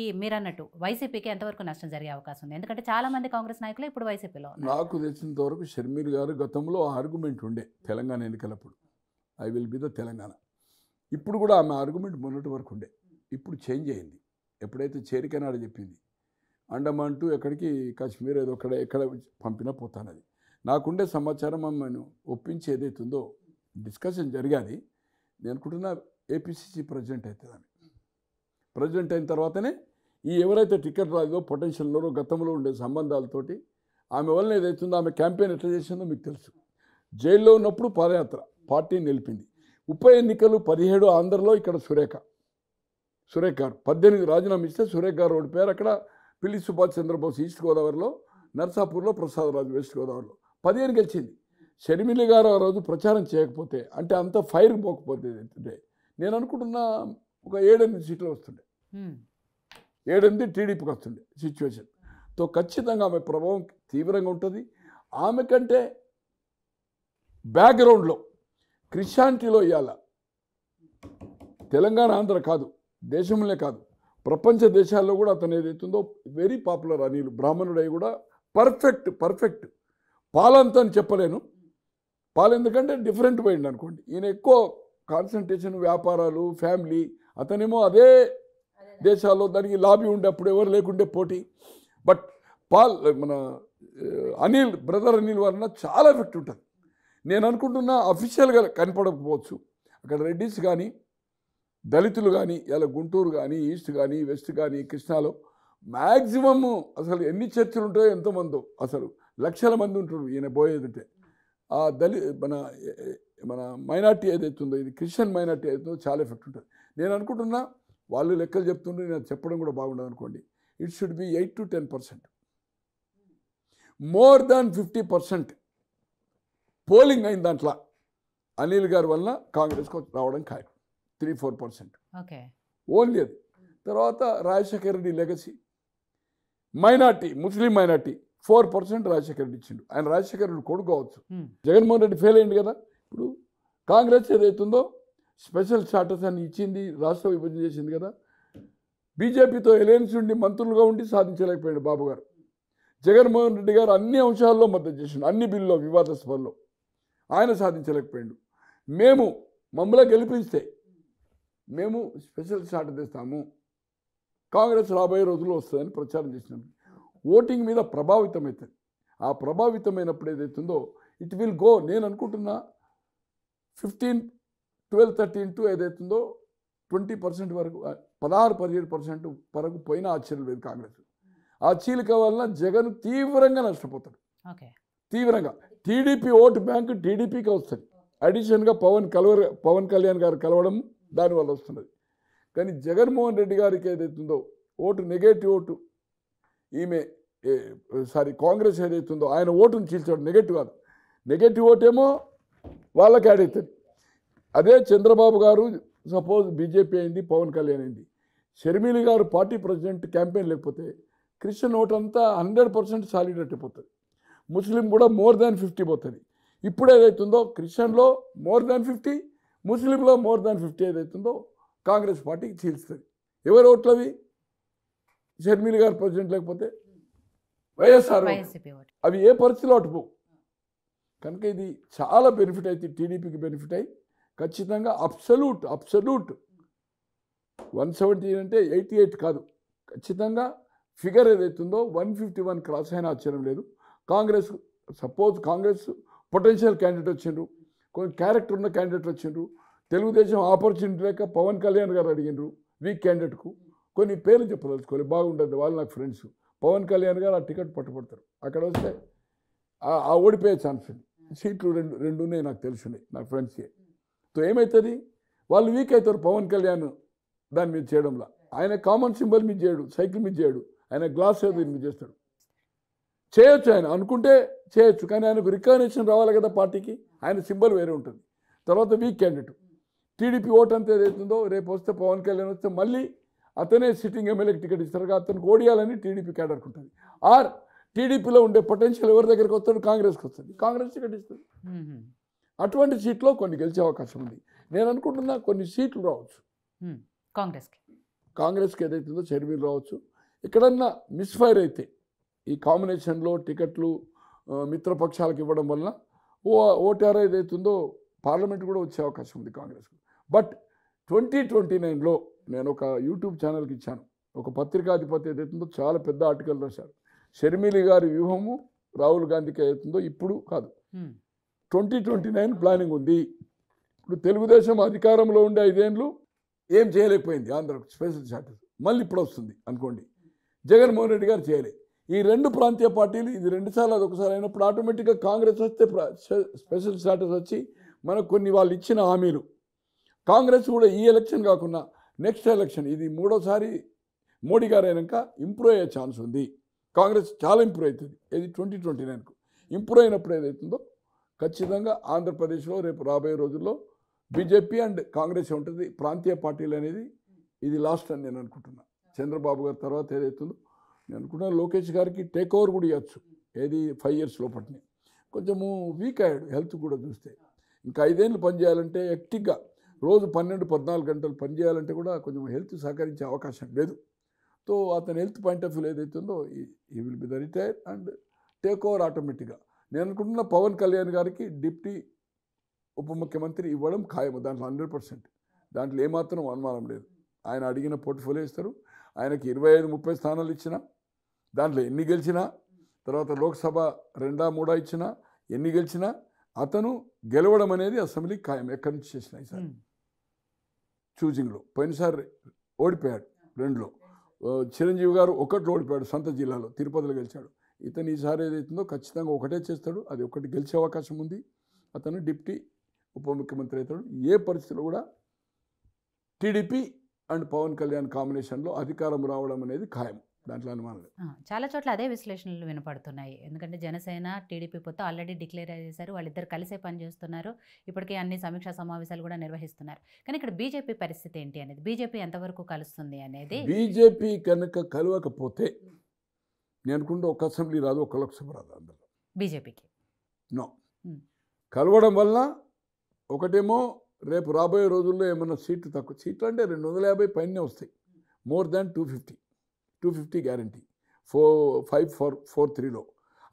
ఈ మీరన్నట్టు వైసీపీకి ఎంతవరకు నష్టం జరిగే అవకాశం ఉంది ఎందుకంటే చాలామంది కాంగ్రెస్ నాయకులు ఇప్పుడు వైసీపీలో నాకు తెలిసినంత వరకు షర్మిల గారు గతంలో ఆర్గ్యుమెంట్ ఉండే తెలంగాణ ఎన్నికలప్పుడు I will be the Telangana ఇప్పుడు కూడా ఆమె ఆర్గ్యుమెంట్ మొన్నటి వరకు ఉండే ఇప్పుడు చేంజ్ అయింది ఎప్పుడైతే చేరికనాడు చెప్పింది అండమాన్ టు ఎక్కడికి కాశ్మీర్ ఏదో ఒక ఎక్కడ పంపినా పోతానది నాకుండే సమాచారం ఆమెను ఒప్పించి ఏదైతుందో డిస్కషన్ జరిగాది నేను అనుకుంటున్నా ఏపీసీసీ ప్రెసిడెంట్ అవుతుందని అని అయిన తర్వాతనే ఈ ఎవరైతే టికెట్ రాదో పొటెన్షియల్ గతంలో ఉండే సంబంధాలతోటి ఆమె వల్ల ఏదైతుందో ఆమె క్యాంపెయిన్ ఎట్లా చేసిందో మీకు తెలుసు జైల్లో ఉన్నప్పుడు పాదయాత్ర పార్టీ నిలిపింది ఉప ఎన్నికలు పదిహేడు ఆంధ్రలో ఇక్కడ సురేఖ సురేఖ గారు పద్దెనిమిది రాజీనామా ఇస్తే సురేఖ గారు ఓడిపోయారు అక్కడ పిల్లి సుభాష్ చంద్రబోస్ ఈస్ట్ గోదావరిలో నర్సాపూర్లో ప్రసాద్ రాజు వెస్ట్ గోదావరిలో పదిహేను గెలిచింది షర్మిలి గారు ఆ రోజు ప్రచారం చేయకపోతే అంటే అంత ఫైర్ పోకపోతే టుడే నేను అనుకుంటున్న ఒక ఏడెనిమిది సీట్లు వస్తుండే ఏడెనిమిది టీడీపీకి వస్తుండే సిచ్యువేషన్ తో ఖచ్చితంగా ఆమె ప్రభావం తీవ్రంగా ఉంటుంది ఆమె కంటే బ్యాక్గ్రౌండ్లో క్రిస్టియానిటీలో ఇవాళ తెలంగాణ ఆంధ్ర కాదు దేశంలో కాదు ప్రపంచ దేశాల్లో కూడా అతను ఏదైతుందో వెరీ పాపులర్ అనిల్ బ్రాహ్మణుడై కూడా పర్ఫెక్ట్ పర్ఫెక్ట్ పాలంతా అని చెప్పలేను పాలు ఎందుకంటే డిఫరెంట్ పోయింది అనుకోండి ఈయన ఎక్కువ కాన్సన్ట్రేషన్ వ్యాపారాలు ఫ్యామిలీ అతనేమో అదే దేశాల్లో దానికి లాభి ఉండే అప్పుడు ఎవరు లేకుండే పోటీ బట్ పాల్ మన అనిల్ బ్రదర్ అనిల్ వలన చాలా ఎఫెక్ట్ ఉంటుంది నేను అనుకుంటున్నా అఫీషియల్గా కనపడకపోవచ్చు అక్కడ రెడ్డిస్ కానీ దళితులు కానీ ఇలా గుంటూరు కానీ ఈస్ట్ కానీ వెస్ట్ కానీ కృష్ణాలో మ్యాక్సిమమ్ అసలు ఎన్ని చర్చలు ఉంటాయో ఎంతమందో అసలు లక్షల మంది ఉంటారు ఈయన పోయేదంటే ఆ దళి మన మన మైనార్టీ ఏదైతుందో ఇది క్రిస్టియన్ మైనార్టీ అయితే చాలా ఎఫెక్ట్ ఉంటుంది నేను అనుకుంటున్నా వాళ్ళు లెక్కలు చెప్తుంటే నేను చెప్పడం కూడా బాగుండదు అనుకోండి it should be eight to ten percent more than fifty percent polling అయిన దాంట్లో అనిల్ గారి వల్ల కాంగ్రెస్కి రావడం ఖాయం త్రీ ఫోర్ పర్సెంట్ ఓన్లీ అది తర్వాత Rajasekhara Reddy legacy minority Muslim minority four percent Rajasekhar Reddy ఇచ్చిండు ఆయన రాజశేఖర రెడ్డి కొడుకు కావచ్చు జగన్మోహన్ రెడ్డి ఫెయిల్ అయింది కదా ఇప్పుడు కాంగ్రెస్ ఏదైతుందో స్పెషల్ స్టాటస్ అని ఇచ్చింది రాష్ట్ర విభజన చేసింది కదా బీజేపీతో ఎలయన్స్ ఉండి మంత్రులుగా ఉండి సాధించలేకపోయాడు బాబు గారు జగన్మోహన్ రెడ్డి గారు అన్ని అంశాల్లో మద్దతు చేసిండు అన్ని బిల్లులో వివాదాస్పదంలో ఆయన సాధించలేకపోయాడు మేము మమ్మల్ని గెలిపిస్తే మేము స్పెషల్ స్టాటస్ ఇస్తాము కాంగ్రెస్ రాబోయే రోజుల్లో వస్తుందని ప్రచారం చేసినాం ఓటింగ్ మీద ప్రభావితమవుతుంది ఆ ప్రభావితమైనప్పుడు ఏదైతుందో ఇట్ విల్ గో నేను అనుకుంటున్నా ఫిఫ్టీన్ ట్వెల్వ్ థర్టీన్ టు ఏదైతుందో ట్వంటీ పర్సెంట్ వరకు పదహారు పదిహేడు పర్సెంట్ వరకు పోయిన ఆశ్చర్యం లేదు కాంగ్రెస్ ఆ చీలిక వలన జగన్ తీవ్రంగా నష్టపోతాడు తీవ్రంగా టీడీపీ ఓటు బ్యాంక్ టీడీపీకి వస్తుంది అడిషన్గా పవన్ కలవర్ పవన్ కళ్యాణ్ గారు కలవడం దానివల్ల వస్తున్నది కానీ జగన్మోహన్ రెడ్డి గారికి ఏదైతుందో ఓటు నెగటివ్ ఓటు ఈమె సారీ కాంగ్రెస్ ఏదైతుందో ఆయన ఓటును చీల్చాడు నెగటివ్ కాదు నెగటివ్ ఓటేమో వాళ్ళకి యాడ్ అవుతుంది అదే చంద్రబాబు గారు సపోజ్ బీజేపీ అయింది పవన్ కళ్యాణ్ అయింది షర్మిలి గారు పార్టీ ప్రెసిడెంట్ క్యాంపెయిన్ లేకపోతే క్రిస్టియన్ ఓట్ అంతా హండ్రెడ్ పర్సెంట్ సాలిడ్ అట్టిపోతుంది ముస్లిం కూడా మోర్ దాన్ ఫిఫ్టీ పోతుంది ఇప్పుడు ఏదైతుందో క్రిస్టియన్లో మోర్ దాన్ ఫిఫ్టీ ముస్లింలో మోర్ దాన్ ఫిఫ్టీ ఏదైతుందో కాంగ్రెస్ పార్టీకి చీల్స్తుంది ఎవరు ఓట్లవి షర్మిల్ గారు ప్రెసిడెంట్ లేకపోతే వైఎస్ఆర్ అవి ఏ పరిస్థితిలో అటుపోవు కనుక ఇది చాలా బెనిఫిట్ అయితే టీడీపీకి బెనిఫిట్ అయ్యి ఖచ్చితంగా అప్సల్యూట్ అప్సల్యూట్ వన్ సెవెంటీ అంటే ఎయిటీ ఎయిట్ కాదు ఖచ్చితంగా ఫిగర్ ఏదైతుందో వన్ ఫిఫ్టీ వన్ క్రాస్ అయినా ఆశ్చర్యం లేదు Congress suppose Congress potential candidate వచ్చిండ్రు కొన్ని క్యారెక్టర్ ఉన్న క్యాండిడేట్ వచ్చిండ్రు తెలుగుదేశం ఆపర్చునిటీ లేక పవన్ కళ్యాణ్ గారు అడిగిండ్రు వీక్ క్యాండిడేట్కు కొన్ని పేర్లు చెప్పదలుచుకోవాలి బాగుంటుంది వాళ్ళు నాకు ఫ్రెండ్స్ పవన్ కళ్యాణ్ గారు ఆ టికెట్ పట్టుబడతారు అక్కడ వస్తే ఆ ఓడిపోయే ఛాన్స్ ఉంది సీట్లు రెండు రెండు ఉన్నాయి నాకు తెలుసున్నాయి నా ఫ్రెండ్సే తో ఏమవుతుంది వాళ్ళు వీక్ అవుతారు పవన్ కళ్యాణ్ దాని మీద చేయడంలో ఆయన కామన్ సింబల్ మీద చేయడు సైకిల్ మీద చేయడు ఆయన గ్లాస్ ఏదో మీద చేస్తాడు చేయొచ్చు ఆయన అనుకుంటే చేయొచ్చు కానీ ఆయనకు రికగ్నేషన్ రావాలి కదా పార్టీకి ఆయన సింబల్ వేరే ఉంటుంది తర్వాత వీక్ క్యాండిడేట్ టీడీపీ ఓటు అంత ఏదైతుందో రేపు వస్తే పవన్ కళ్యాణ్ వస్తే మళ్ళీ అతనే సిట్టింగ్ ఎమ్మెల్యేకి టికెట్ ఇస్తారు అతను ఓడియాలని టీడీపీ క్యాడర్ ఉంటుంది ఆర్ టీడీపీలో ఉండే పొటెన్షియల్ ఎవరి దగ్గరికి వస్తాడు కాంగ్రెస్కి వస్తుంది కాంగ్రెస్ టికెట్ ఇస్తుంది అటువంటి సీట్లో కొన్ని గెలిచే అవకాశం ఉంది నేను అనుకుంటున్నా కొన్ని సీట్లు రావచ్చు కాంగ్రెస్కి కాంగ్రెస్కి ఏదైతుందో చైర్మన్ రావచ్చు ఎక్కడన్నా మిస్ఫైర్ అయితే ఈ కాంబినేషన్లో టికెట్లు మిత్రపక్షాలకు ఇవ్వడం వలన ఓ ఓటర్ ఏదైతుందో పార్లమెంట్ కూడా వచ్చే అవకాశం ఉంది కాంగ్రెస్కి బట్ ట్వంటీ ట్వంటీ నైన్లో నేను ఒక యూట్యూబ్ ఛానల్కి ఇచ్చాను ఒక పత్రికాధిపతి ఏదైతుందో చాలా పెద్ద ఆర్టికల్ రాశారు షర్మిలి గారి వ్యూహము రాహుల్ గాంధీకి ఏదైతుందో ఇప్పుడు కాదు ట్వంటీ ట్వంటీ నైన్ ప్లానింగ్ ఉంది ఇప్పుడు తెలుగుదేశం అధికారంలో ఉండే ఐదేళ్ళు ఏం చేయలేకపోయింది ఆంధ్ర స్పెషల్ చార్టర్ మళ్ళీ ఇప్పుడు వస్తుంది అనుకోండి జగన్మోహన్ రెడ్డి గారు చేయలే ఈ రెండు ప్రాంతీయ పార్టీలు ఇది రెండుసార్లు అది ఒకసారి అయినప్పుడు ఆటోమేటిక్గా కాంగ్రెస్ వస్తే స్పెషల్ స్టాటస్ వచ్చి మనకు కొన్ని వాళ్ళు ఇచ్చిన హామీలు కాంగ్రెస్ కూడా ఈ ఎలక్షన్ కాకుండా నెక్స్ట్ ఎలక్షన్ ఇది మూడోసారి మోడీ గారు అయినాక ఇంప్రూవ్ అయ్యే ఛాన్స్ ఉంది కాంగ్రెస్ చాలా ఇంప్రూవ్ అవుతుంది ఇది ట్వంటీ ట్వంటీ నైన్కు ఇంప్రూవ్ అయినప్పుడు ఏదైతుందో ఖచ్చితంగా ఆంధ్రప్రదేశ్లో రేపు రాబోయే రోజుల్లో బీజేపీ అండ్ కాంగ్రెస్ ఉంటుంది ప్రాంతీయ పార్టీలు అనేది ఇది లాస్ట్ అని నేను అనుకుంటున్నాను చంద్రబాబు గారి తర్వాత ఏదైతుందో నేను అనుకుంటున్నా లోకేష్ గారికి టేక్ ఓవర్ కూడా ఇవ్వచ్చు ఏది ఫైవ్ ఇయర్స్ లోపటిని కొంచెము వీక్ అయ్యాడు హెల్త్ కూడా చూస్తే ఇంకా ఐదేళ్ళు పనిచేయాలంటే యాక్టివ్గా రోజు పన్నెండు పద్నాలుగు గంటలు పనిచేయాలంటే కూడా కొంచెం హెల్త్ సహకరించే అవకాశం లేదు సో అతని హెల్త్ పాయింట్ ఆఫ్ వ్యూ ఏదైతే ఉందో ఈ will be the retire and take over ఆటోమేటిక్గా నేను అనుకుంటున్న పవన్ కళ్యాణ్ గారికి డిప్టీ ఉప ముఖ్యమంత్రి ఇవ్వడం ఖాయం దాంట్లో హండ్రెడ్ పర్సెంట్ దాంట్లో ఏమాత్రం అనుమానం లేదు ఆయన అడిగిన పోర్ట్ఫోలియో ఇస్తారు ఆయనకి ఇరవై ఐదు ముప్పై స్థానాలు ఇచ్చిన దాంట్లో ఎన్ని గెలిచినా తర్వాత లోక్సభ రెండా మూడా ఇచ్చినా ఎన్ని గెలిచినా అతను గెలవడం అనేది అసెంబ్లీకి ఖాయం ఎక్కడి నుంచి చేసిన ఈసారి చూజింగ్లో పోయినసారి ఓడిపోయాడు రెండులో చిరంజీవి గారు ఒకటి ఓడిపోయాడు సొంత జిల్లాలో తిరుపతిలో గెలిచాడు ఇతను ఈసారి ఏదైతుందో ఖచ్చితంగా ఒకటే చేస్తాడు అది ఒకటి గెలిచే అవకాశం ఉంది అతను డిప్టీ ఉప ముఖ్యమంత్రి అవుతాడు ఏ పరిస్థితిలో కూడా టీడీపీ అండ్ పవన్ కళ్యాణ్ కాంబినేషన్లో అధికారం రావడం అనేది ఖాయం దాంట్లో అనుమానం చాలా చోట్ల అదే విశ్లేషణలు వినపడుతున్నాయి ఎందుకంటే జనసేన టీడీపీ పొత్తు ఆల్రెడీ డిక్లేర్ చేశారు వాళ్ళిద్దరు కలిసే పనిచేస్తున్నారు ఇప్పటికే అన్ని సమీక్షా సమావేశాలు కూడా నిర్వహిస్తున్నారు కానీ ఇక్కడ బీజేపీ పరిస్థితి ఏంటి అనేది బీజేపీ ఎంతవరకు కలుస్తుంది అనేది బీజేపీ కనుక కలవకపోతే నేను అనుకుంటే ఒక అసెంబ్లీ రాదు ఒక లోక్సభ రాదు అందరూ బీజేపీకి నో కలవడం వల్ల ఒకటేమో రేపు రాబోయే రోజుల్లో ఏమైనా సీట్లు తక్కువ సీట్లు అంటే రెండు వందల యాభై పైన వస్తాయి more than two fifty two fifty guarantee four five four four త్రీలో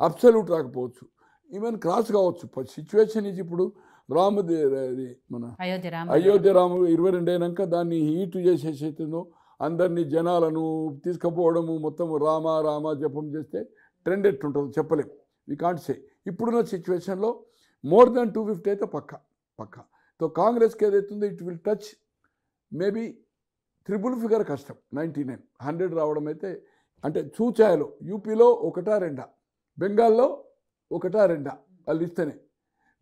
అబ్సల్యూట్ రాకపోవచ్చు ఈవెన్ క్రాస్ కావచ్చు సిచ్యువేషన్ ఇది ఇప్పుడు రాము మన అయోధ్య రాము ఇరవై రెండు అయినాక దాన్ని హీట్ చేసేసేతుందో అందరినీ జనాలను తీసుకుపోవడము మొత్తం రామ రామ జపం చేస్తే ట్రెండ్ ఎట్టుంటుందో చెప్పలేము వి కాంట్ సే ఇప్పుడున్న సిచ్యువేషన్లో మోర్ దాన్ టూ ఫిఫ్టీ అయితే పక్క పక్క సో కాంగ్రెస్కి ఏదైతుందో it will touch maybe triple figure కష్టం నైంటీ నైన్ హండ్రెడ్ రావడం అయితే అంటే చూచాయలో యూపీలో ఒకటా రెండా బెంగాల్లో ఒకటా రెండా వాళ్ళు ఇస్తేనే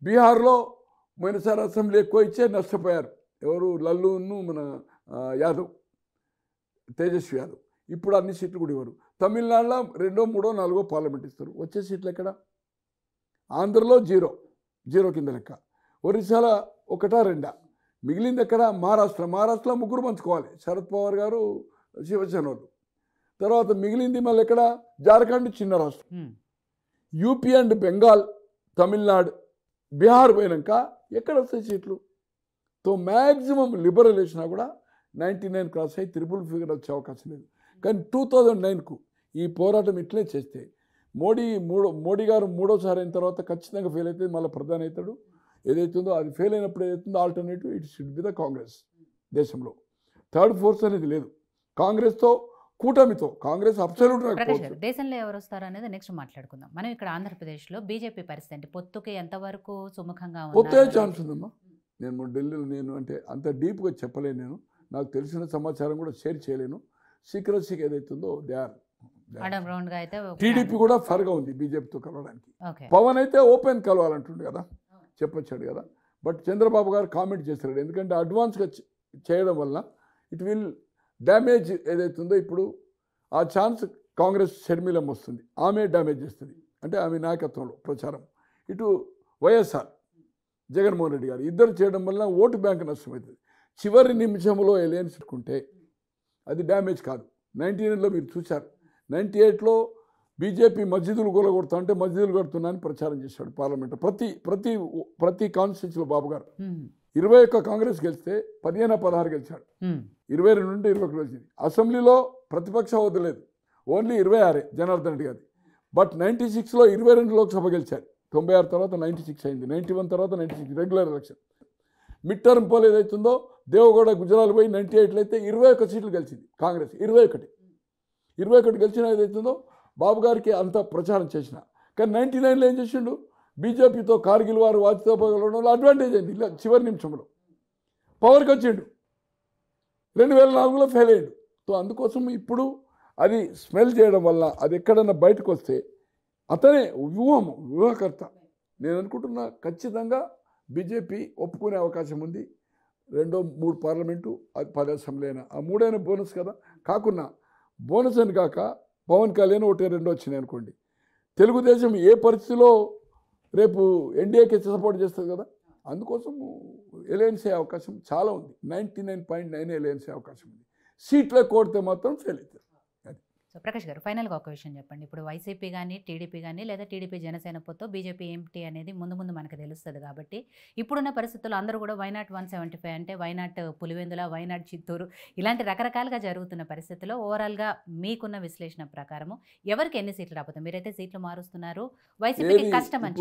బీహార్లో మైనసార్ అసెంబ్లీ ఎక్కువ ఇచ్చే నష్టపోయారు ఎవరు లల్లూను మన యాదవ్ తేజస్వి యాదవ్ ఇప్పుడు అన్ని సీట్లు కూడా ఇవ్వరు తమిళనాడులో రెండో మూడో నాలుగో పార్లమెంట్ ఇస్తారు వచ్చే సీట్లు ఎక్కడ ఆంధ్రలో జీరో జీరో కింద లెక్క ఒరిస్సాలో ఒకటా రెండా మిగిలింది ఎక్కడ మహారాష్ట్ర మహారాష్ట్రలో ముగ్గురు పంచుకోవాలి శరద్ పవార్ గారు శివసేన వాళ్ళు తర్వాత మిగిలింది మళ్ళీ ఎక్కడ జార్ఖండ్ చిన్న రాష్ట్రం యూపీ అండ్ బెంగాల్ తమిళనాడు బీహార్ పోయినాక ఎక్కడ వస్తాయి సీట్లు తో మ్యాక్సిమం లిబరల్ వేసినా కూడా నైంటీ నైన్ క్రాస్ అయ్యి త్రిపుల్ ఫిగర్ వచ్చే అవకాశం లేదు కానీ టూ థౌజండ్ నైన్కు ఈ పోరాటం ఇట్లే చేస్తే మోడీ మూడో మోడీ గారు మూడోసారి అయిన తర్వాత ఖచ్చితంగా ఫెయిల్ అవుతుంది మళ్ళీ ప్రధాని అవుతాడు ఏదైతుందో అది ఫెయిల్ అయినప్పుడు ఏదైతుందో alternative it should be the Congress దేశంలో థర్డ్ ఫోర్స్ అనేది లేదు కాంగ్రెస్తో కూటమితో కాంగ్రెస్ దేశంలో ఎవరు వస్తారు అనేది నెక్స్ట్ మాట్లాడుకుందాం మనం ఇక్కడ ఆంధ్రప్రదేశ్లో బీజేపీ పరిస్థితి అంటే పొత్తుకి ఎంతవరకు సుముఖంగా పొత్తే ఛాన్స్ ఉందమ్మా నేను ఢిల్లీలో నేను అంటే అంత డీప్గా చెప్పలేను నేను నాకు తెలిసిన సమాచారం కూడా షేర్ చేయలేను సీక్రెసీకి ఏదైతుందో దే ఆర్ టీడీపీ కూడా ఫర్గా ఉంది బీజేపీతో కలవడానికి పవన్ అయితే ఓపెన్ కలవాలంటుండే కదా చెప్పొచ్చాడు కదా బట్ చంద్రబాబు గారు కామెంట్ చేశాడు ఎందుకంటే అడ్వాన్స్గా చేయడం వల్ల ఇట్ విల్ డ్యామేజ్ ఏదైతుందో ఇప్పుడు ఆ ఛాన్స్ కాంగ్రెస్ షర్మిలం వస్తుంది ఆమె డ్యామేజ్ చేస్తుంది అంటే ఆమె నాయకత్వంలో ప్రచారం ఇటు వైఎస్ఆర్ జగన్మోహన్ రెడ్డి గారు ఇద్దరు చేయడం వల్ల ఓటు బ్యాంక్ నష్టమవుతుంది చివరి నిమిషంలో ఎలియన్స్ అది డ్యామేజ్ కాదు నైంటీ నైన్లో మీరు చూశారు నైంటీ ఎయిట్లో బీజేపీ మస్జిదులు కూలగొడతా అంటే మస్జిదులు కడుతున్నానని ప్రచారం చేశాడు పార్లమెంట్ ప్రతి ప్రతి ప్రతి కాన్స్టిట్యూన్సీలో బాబు గారు ఇరవై ఒక్క కాంగ్రెస్ గెలిస్తే పదిహేను పదహారు గెలిచాడు ఇరవై రెండు నుండి ఇరవై ఒకటి వచ్చింది అసెంబ్లీలో ప్రతిపక్ష హోదా లేదు ఓన్లీ ఇరవై ఆరే జనార్దన్ రెడ్డి గారి బట్ నైంటీ సిక్స్లో ఇరవై రెండు లోక్సభ గెలిచారు తొంభై ఆరు తర్వాత నైంటీ సిక్స్ అయింది నైంటీ వన్ తర్వాత ninety six regular election mid term poll ఏదైతుందో దేవగౌడ గుజరాత్ పోయి నైంటీ ఎయిట్లో అయితే ఇరవై ఒక్క సీట్లు గెలిచింది కాంగ్రెస్ ఇరవై ఒకటి ఇరవై ఒకటి గెలిచిన ఏదైతుందో బాబు గారికి అంత ప్రచారం చేసిన కానీ నైంటీ నైన్లో ఏం చేసిండు బీజేపీతో కార్గిల్ వారు వాజ్పేయి పగలడంలో అడ్వాంటేజ్ అయింది చివరి నిమిషంలో పవర్కి వచ్చిండు రెండు వేల నాలుగులో ఫెయిల్ అయ్యాడు సో అందుకోసం ఇప్పుడు అది స్మెల్ చేయడం వల్ల అది ఎక్కడన్నా బయటకు వస్తే అతనే వ్యూహం వ్యూహకర్త నేను అనుకుంటున్నా ఖచ్చితంగా బీజేపీ ఒప్పుకునే అవకాశం ఉంది రెండో మూడు పార్లమెంటు అది పది అసెంబ్లీ అయినా ఆ మూడైనా బోనస్ కదా కాకున్నా బోనస్ అని కాక పవన్ కళ్యాణ్ ఒకటి రెండు వచ్చినాయి అనుకోండి తెలుగుదేశం ఏ పరిస్థితిలో రేపు ఎన్డీఏకి సపోర్ట్ చేస్తుంది కదా అందుకోసం ఎలయన్స్ అయ్యే అవకాశం చాలా ఉంది ninety nine point nine alliance అయ్యే అవకాశం ఉంది సీట్లో కోడితే మాత్రం ఫెయిల్ అవుతుంది సో ప్రకాష్ గారు ఫైనల్గా ఒక విషయం చెప్పండి ఇప్పుడు వైసీపీ కానీ టీడీపీ కానీ లేదా టీడీపీ జనసేన పొత్తో బీజేపీ ఏంటి అనేది ముందు ముందు మనకు తెలుస్తుంది కాబట్టి ఇప్పుడున్న పరిస్థితుల్లో అందరూ కూడా వైనాట్ వన్ సెవెంటీ ఫైవ్ అంటే వైనాట్ పులివెందుల వైనాట్ చిత్తూరు ఇలాంటి రకరకాలుగా జరుగుతున్న పరిస్థితుల్లో ఓవరాల్గా మీకున్న విశ్లేషణ ప్రకారము ఎవరికి ఎన్ని సీట్లు రాకపోతే మీరైతే సీట్లు మారుస్తున్నారు వైసీపీకి కష్టం అని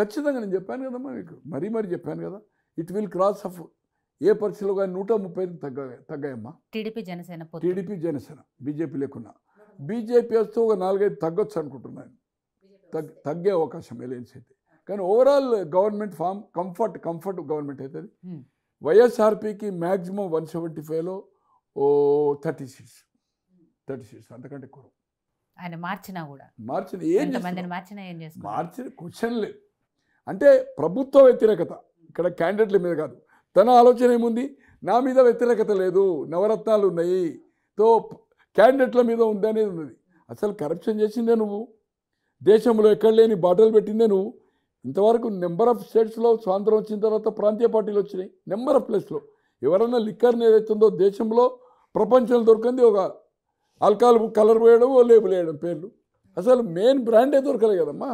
ఖచ్చితంగా నేను చెప్పాను కదమ్మా మీకు మరీ మరీ చెప్పాను కదా ఇట్ విల్ క్రాస్ ఆఫ్ ఏ పరిస్థితిలో కానీ నూట ముప్పై తగ్గ తగ్గాయమ్మా TDP Janasena TDP Janasena BJP లేకున్నా బీజేపీ వస్తే ఒక నాలుగైదు తగ్గొచ్చు అనుకుంటున్నాను తగ్గ తగ్గే అవకాశం ఎలయన్స్ అయితే కానీ overall government form comfort comfort government అవుతుంది వైఎస్ఆర్పికి మ్యాక్సిమం వన్ సెవెంటీ ఫైవ్లో ఓ థర్టీ సీట్స్ థర్టీ సీట్స్ అంతకంటే ఎక్కువ ఆయన మార్చినా కూడా మార్చిన ఏం మార్చినా ఏం మార్చిన క్వశ్చన్ లేదు అంటే ప్రభుత్వ వ్యతిరేకత ఇక్కడ క్యాండిడేట్ల మీద కాదు తన ఆలోచన ఏముంది నా మీద వ్యతిరేకత లేదు నవరత్నాలు ఉన్నాయి తో క్యాండిడేట్ల మీద ఉంది అనేది ఉన్నది అసలు కరప్షన్ చేసిందే నువ్వు దేశంలో ఎక్కడ లేని బాటలు పెట్టిందే నువ్వు ఇంతవరకు నెంబర్ ఆఫ్ స్టేట్స్లో స్వాతంత్రం వచ్చిన తర్వాత ప్రాంతీయ పార్టీలు వచ్చినాయి నెంబర్ ఆఫ్ ప్లేస్లో ఎవరైనా లిక్కర్ని ఉందో దేశంలో ప్రపంచంలో దొరికింది ఒక ఆల్కహాల్ కలర్ వేయడం లేబుల్ వేయడం పేర్లు అసలు మెయిన్ బ్రాండే దొరకలే కదమ్మా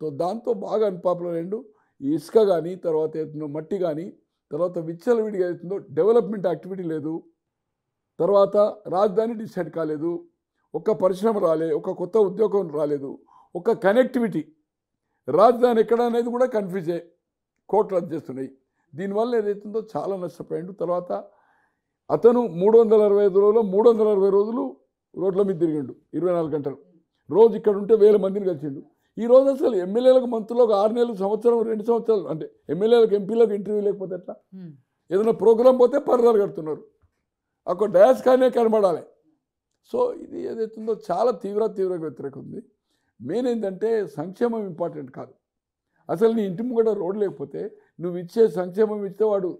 సో దాంతో బాగా అన్పాపులర్ రెండు ఈ ఇసుక కానీ తర్వాత మట్టి కానీ తర్వాత విచ్చలవిడిగా అవుతుందో డెవలప్మెంట్ యాక్టివిటీ లేదు తర్వాత రాజధాని డిసైడ్ కాలేదు ఒక పరిశ్రమ రాలే ఒక కొత్త ఉద్యోగం రాలేదు ఒక కనెక్టివిటీ రాజధాని ఎక్కడ అనేది కూడా కన్ఫ్యూజ్ అయ్యి కోట్లు చేస్తున్నాయి దీనివల్ల ఏదైతుందో చాలా నష్టపోయాడు తర్వాత అతను మూడు వందల అరవై ఐదు రోజులు మూడు వందల అరవై రోజులు రోడ్ల మీద తిరిగిండు ఇరవై నాలుగు గంటలు రోజు ఇక్కడ ఉంటే వేల మందిని కలిసిండు ఈరోజు అసలు ఎమ్మెల్యేలకు మంత్రులకు ఆరు నెలలకు సంవత్సరం రెండు సంవత్సరాలు అంటే ఎమ్మెల్యేలకు ఎంపీలకు ఇంటర్వ్యూ లేకపోతే ఎట్లా ఏదైనా ప్రోగ్రాం పోతే పర్దాలు కడుతున్నారు అక్కడ డయాస్ కానీ కనబడాలి సో ఇది ఏదైతుందో చాలా తీవ్ర తీవ్ర వ్యతిరేక ఉంది మెయిన్ ఏంటంటే సంక్షేమం ఇంపార్టెంట్ కాదు అసలు నీ ఇంటి ముంగడ రోడ్డు లేకపోతే నువ్వు ఇచ్చే సంక్షేమం ఇస్తే వాడు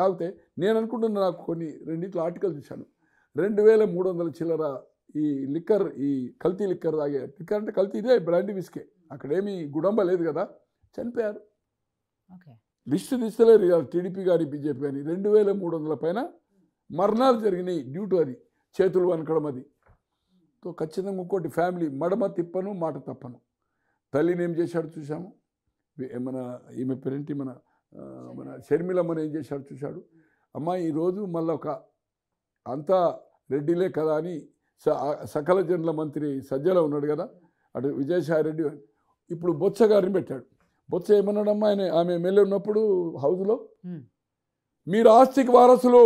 దాగితే నేను అనుకుంటున్నా నాకు కొన్ని రెండిట్ల ఆర్టికల్ చూశాను రెండు వేల మూడు వందల చిల్లర ఈ లిక్కర్ ఈ కల్తీ లిక్కర్ తాగే లిక్కర్ అంటే కల్తీ ఇదే బ్రాండ్ విస్కే అక్కడేమీ గుడంబ లేదు కదా చనిపోయారు లిస్ట్ తీస్తలేరు ఇవాళ టీడీపీ కానీ బీజేపీ కానీ రెండు వేల మూడు వందల పైన మరణాలు జరిగినాయి డ్యూ టు అది చేతులు వనకడం అది తో ఖచ్చితంగా ఇంకోటి ఫ్యామిలీ మడమ తిప్పను మాట తప్పను తల్లిని ఏం చేశాడు చూసాము మన ఈమె పెరంటి మన మన షర్మిలమ్మని ఏం చేశాడు చూశాడు అమ్మాయి ఈరోజు మళ్ళీ ఒక అంతా రెడ్డిలే కదా అని సకల జనుల మంత్రి సజ్జల ఉన్నాడు కదా అటు రెడ్డి ఇప్పుడు బొత్స గారిని పెట్టాడు బొత్స ఏమన్నాడమ్మా ఆయన ఆమె ఎమ్మెల్యే ఉన్నప్పుడు హౌజ్లో మీరు ఆస్తికి వారసులు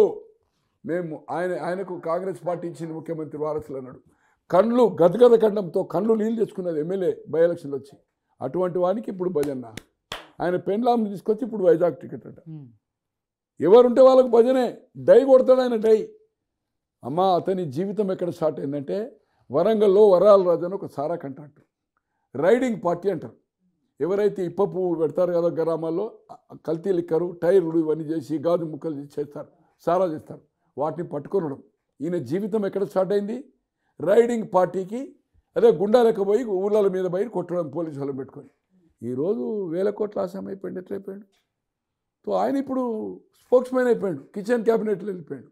మేము ఆయన ఆయనకు కాంగ్రెస్ పార్టీ ఇచ్చిన ముఖ్యమంత్రి వారసులు అన్నాడు కండ్లు గదగద ఖండంతో కండ్లు నీళ్ళు తెచ్చుకున్నది ఎమ్మెల్యే బై ఎలక్షన్లు వచ్చి అటువంటి వానికి ఇప్పుడు భజన ఆయన పెన్లాంని తీసుకొచ్చి ఇప్పుడు వైజాగ్ టికెట్ అంట ఎవరుంటే వాళ్ళకు భజనే డై కొడతాడు ఆయన డై అమ్మ అతని జీవితం ఎక్కడ స్టార్ట్ అయిందంటే వరంగల్లో వరాల రాజు అని ఒక సారా కంట్రాక్టర్ రైడింగ్ పార్టీ అంటారు ఎవరైతే ఇప్ప పెడతారు కదా గ్రామాల్లో కల్తీ లిక్కరు టైర్లు ఇవన్నీ చేసి గాజు ముక్కలు చేస్తారు సారా చేస్తారు వాటిని పట్టుకునడం ఈయన జీవితం ఎక్కడ స్టార్ట్ అయింది రైడింగ్ పార్టీకి అదే గుండాలకు పోయి ఊళ్ళల మీద పోయి కొట్టడం పోలీసు వాళ్ళని పెట్టుకొని ఈరోజు వేల కోట్ల ఆశయం అయిపోయింది ఎట్లయిపోయాడు సో ఆయన ఇప్పుడు స్పోక్స్ మ్యాన్ అయిపోయాడు కిచెన్ క్యాబినెట్లో వెళ్ళిపోయాడు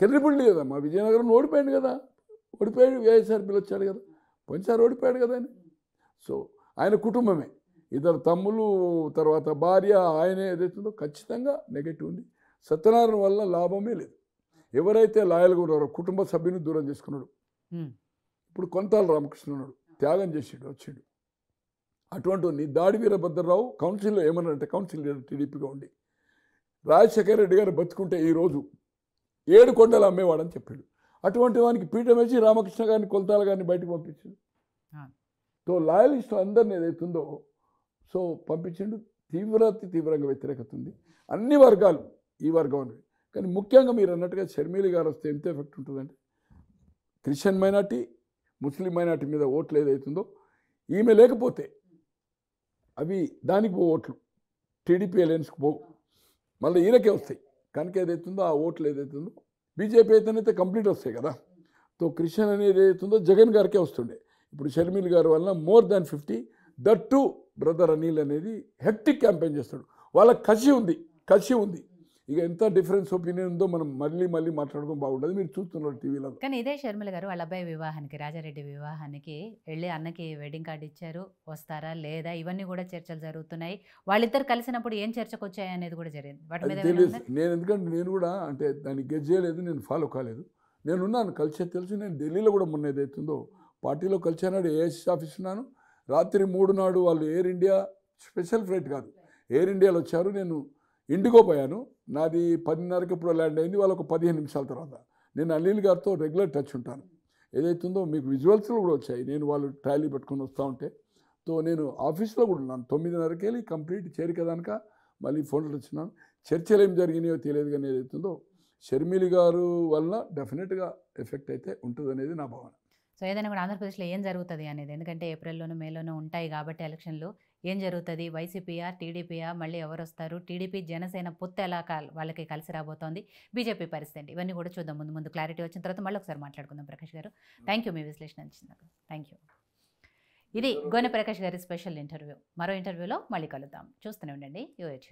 కర్రిపల్లి కదా మా విజయనగరం ఓడిపోయాడు కదా ఓడిపోయాడు వైఎస్ఆర్పీలు వచ్చాడు కదా పంచారు ఓడిపోయాడు కదా అని సో ఆయన కుటుంబమే ఇద్దరు తమ్ములు తర్వాత భార్య ఆయన ఏదైతుందో ఖచ్చితంగా నెగటివ్ ఉంది సత్యనారాయణ వల్ల లాభమే లేదు ఎవరైతే లాయల్గా ఉన్నారో కుటుంబ సభ్యుని దూరం చేసుకున్నాడు ఇప్పుడు కొంతాల ఉన్నాడు త్యాగం చేసాడు వచ్చాడు అటువంటి నీ దాడి వీరభద్రరావు కౌన్సిల్లో ఏమన్నారంటే కౌన్సిల్ టీడీపీగా ఉండి రాజశేఖర రెడ్డి గారు బతుకుంటే ఈరోజు ఏడు కొండలు అమ్మేవాడని చెప్పాడు అటువంటి వానికి పీఠం వేసి రామకృష్ణ గారిని కొలతాల గారిని బయటకు పంపించాడు సో లాయలిస్టులు అందరిని ఏదైతుందో సో పంపించిండు తీవ్రాతి తీవ్రంగా వ్యతిరేకత ఉంది అన్ని వర్గాలు ఈ వర్గం అనేవి కానీ ముఖ్యంగా మీరు అన్నట్టుగా షర్మిలి గారు వస్తే ఎంత ఎఫెక్ట్ ఉంటుందంటే క్రిస్టియన్ మైనార్టీ ముస్లిం మైనార్టీ మీద ఓట్లు ఏదైతుందో ఈమె లేకపోతే అవి దానికి పో ఓట్లు టీడీపీ ఎలయన్స్కి పోవు మళ్ళీ ఈయనకే వస్తాయి కనుక ఏదైతుందో ఆ ఓట్లు ఏదైతుందో బీజేపీ అయితేనైతే కంప్లీట్ వస్తాయి కదా తో క్రిషన్ అనేది ఏదైతుందో జగన్ గారికే వస్తుండే ఇప్పుడు షర్మిల్ గారి వలన more than fifty that brother Anil అనేది హెక్టిక్ క్యాంపెయిన్ చేస్తాడు వాళ్ళ కసి ఉంది కసి ఉంది ఇక ఎంత డిఫరెన్స్ ఒపీనియన్ ఉందో మనం మళ్ళీ మళ్ళీ మాట్లాడుకుని బాగుంటుంది మీరు చూస్తున్నారు టీవీలో కానీ ఇదే షర్మిల గారు వాళ్ళ అబ్బాయి వివాహానికి రాజారెడ్డి వివాహానికి వెళ్ళి అన్నకి వెడ్డింగ్ కార్డు ఇచ్చారు వస్తారా లేదా ఇవన్నీ కూడా చర్చలు జరుగుతున్నాయి వాళ్ళిద్దరు కలిసినప్పుడు ఏం చర్చకు వచ్చాయి అనేది కూడా జరిగింది వాటి నేను ఎందుకంటే నేను కూడా అంటే దాన్ని గెజ్ చేయలేదు నేను ఫాలో కాలేదు నేనున్నాను కలిసే తెలుసు నేను ఢిల్లీలో కూడా మొన్న ఏదైతుందో పార్టీలో కలిసానాడు ఏఎస్ ఆఫీస్ ఉన్నాను రాత్రి మూడు నాడు వాళ్ళు ఎయిర్ ఇండియా స్పెషల్ ఫ్లైట్ కాదు ఎయిర్ ఇండియాలో వచ్చారు నేను ఇండిగో పోయాను నాది పదిన్నరకి ఇప్పుడు ల్యాండ్ అయింది వాళ్ళకు పదిహేను నిమిషాల తర్వాత నేను అనిల్ గారితో రెగ్యులర్ టచ్ ఉంటాను ఏదైతుందో మీకు విజువల్స్లో కూడా వచ్చాయి నేను వాళ్ళు ట్రాలీ పెట్టుకుని వస్తూ ఉంటే తో నేను ఆఫీస్లో కూడా ఉన్నాను తొమ్మిదిన్నరకి వెళ్ళి కంప్లీట్ చేరిక దానిక మళ్ళీ ఫోన్లు వచ్చినాను చర్చలు ఏం జరిగినాయో తెలియదు కానీ ఏదైతుందో షర్మిలి గారు వల్ల డెఫినెట్గా ఎఫెక్ట్ అయితే ఉంటుంది అనేది నా భావన సో ఏదైనా కూడా ఆంధ్రప్రదేశ్లో ఏం జరుగుతుంది అనేది ఎందుకంటే ఏప్రిల్లోనూ మేలోనూ ఉంటాయి కాబట్టి ఎలక్షన్లు ఏం జరుగుతుంది వైసీపీయా టీడీపీయా మళ్ళీ ఎవరు వస్తారు టీడీపీ జనసేన పొత్తు ఎలా వాళ్ళకి కలిసి రాబోతోంది బీజేపీ పరిస్థితి ఇవన్నీ కూడా చూద్దాం ముందు ముందు క్లారిటీ వచ్చిన తర్వాత మళ్ళీ ఒకసారి మాట్లాడుకుందాం ప్రకాష్ గారు థ్యాంక్ యూ మీ విశ్లేషణ ఇచ్చినందుకు థ్యాంక్ యూ ఇది గోనె ప్రకాష్ గారి స్పెషల్ ఇంటర్వ్యూ మరో ఇంటర్వ్యూలో మళ్ళీ కలుద్దాం చూస్తూనే ఉండండి యూఎచ్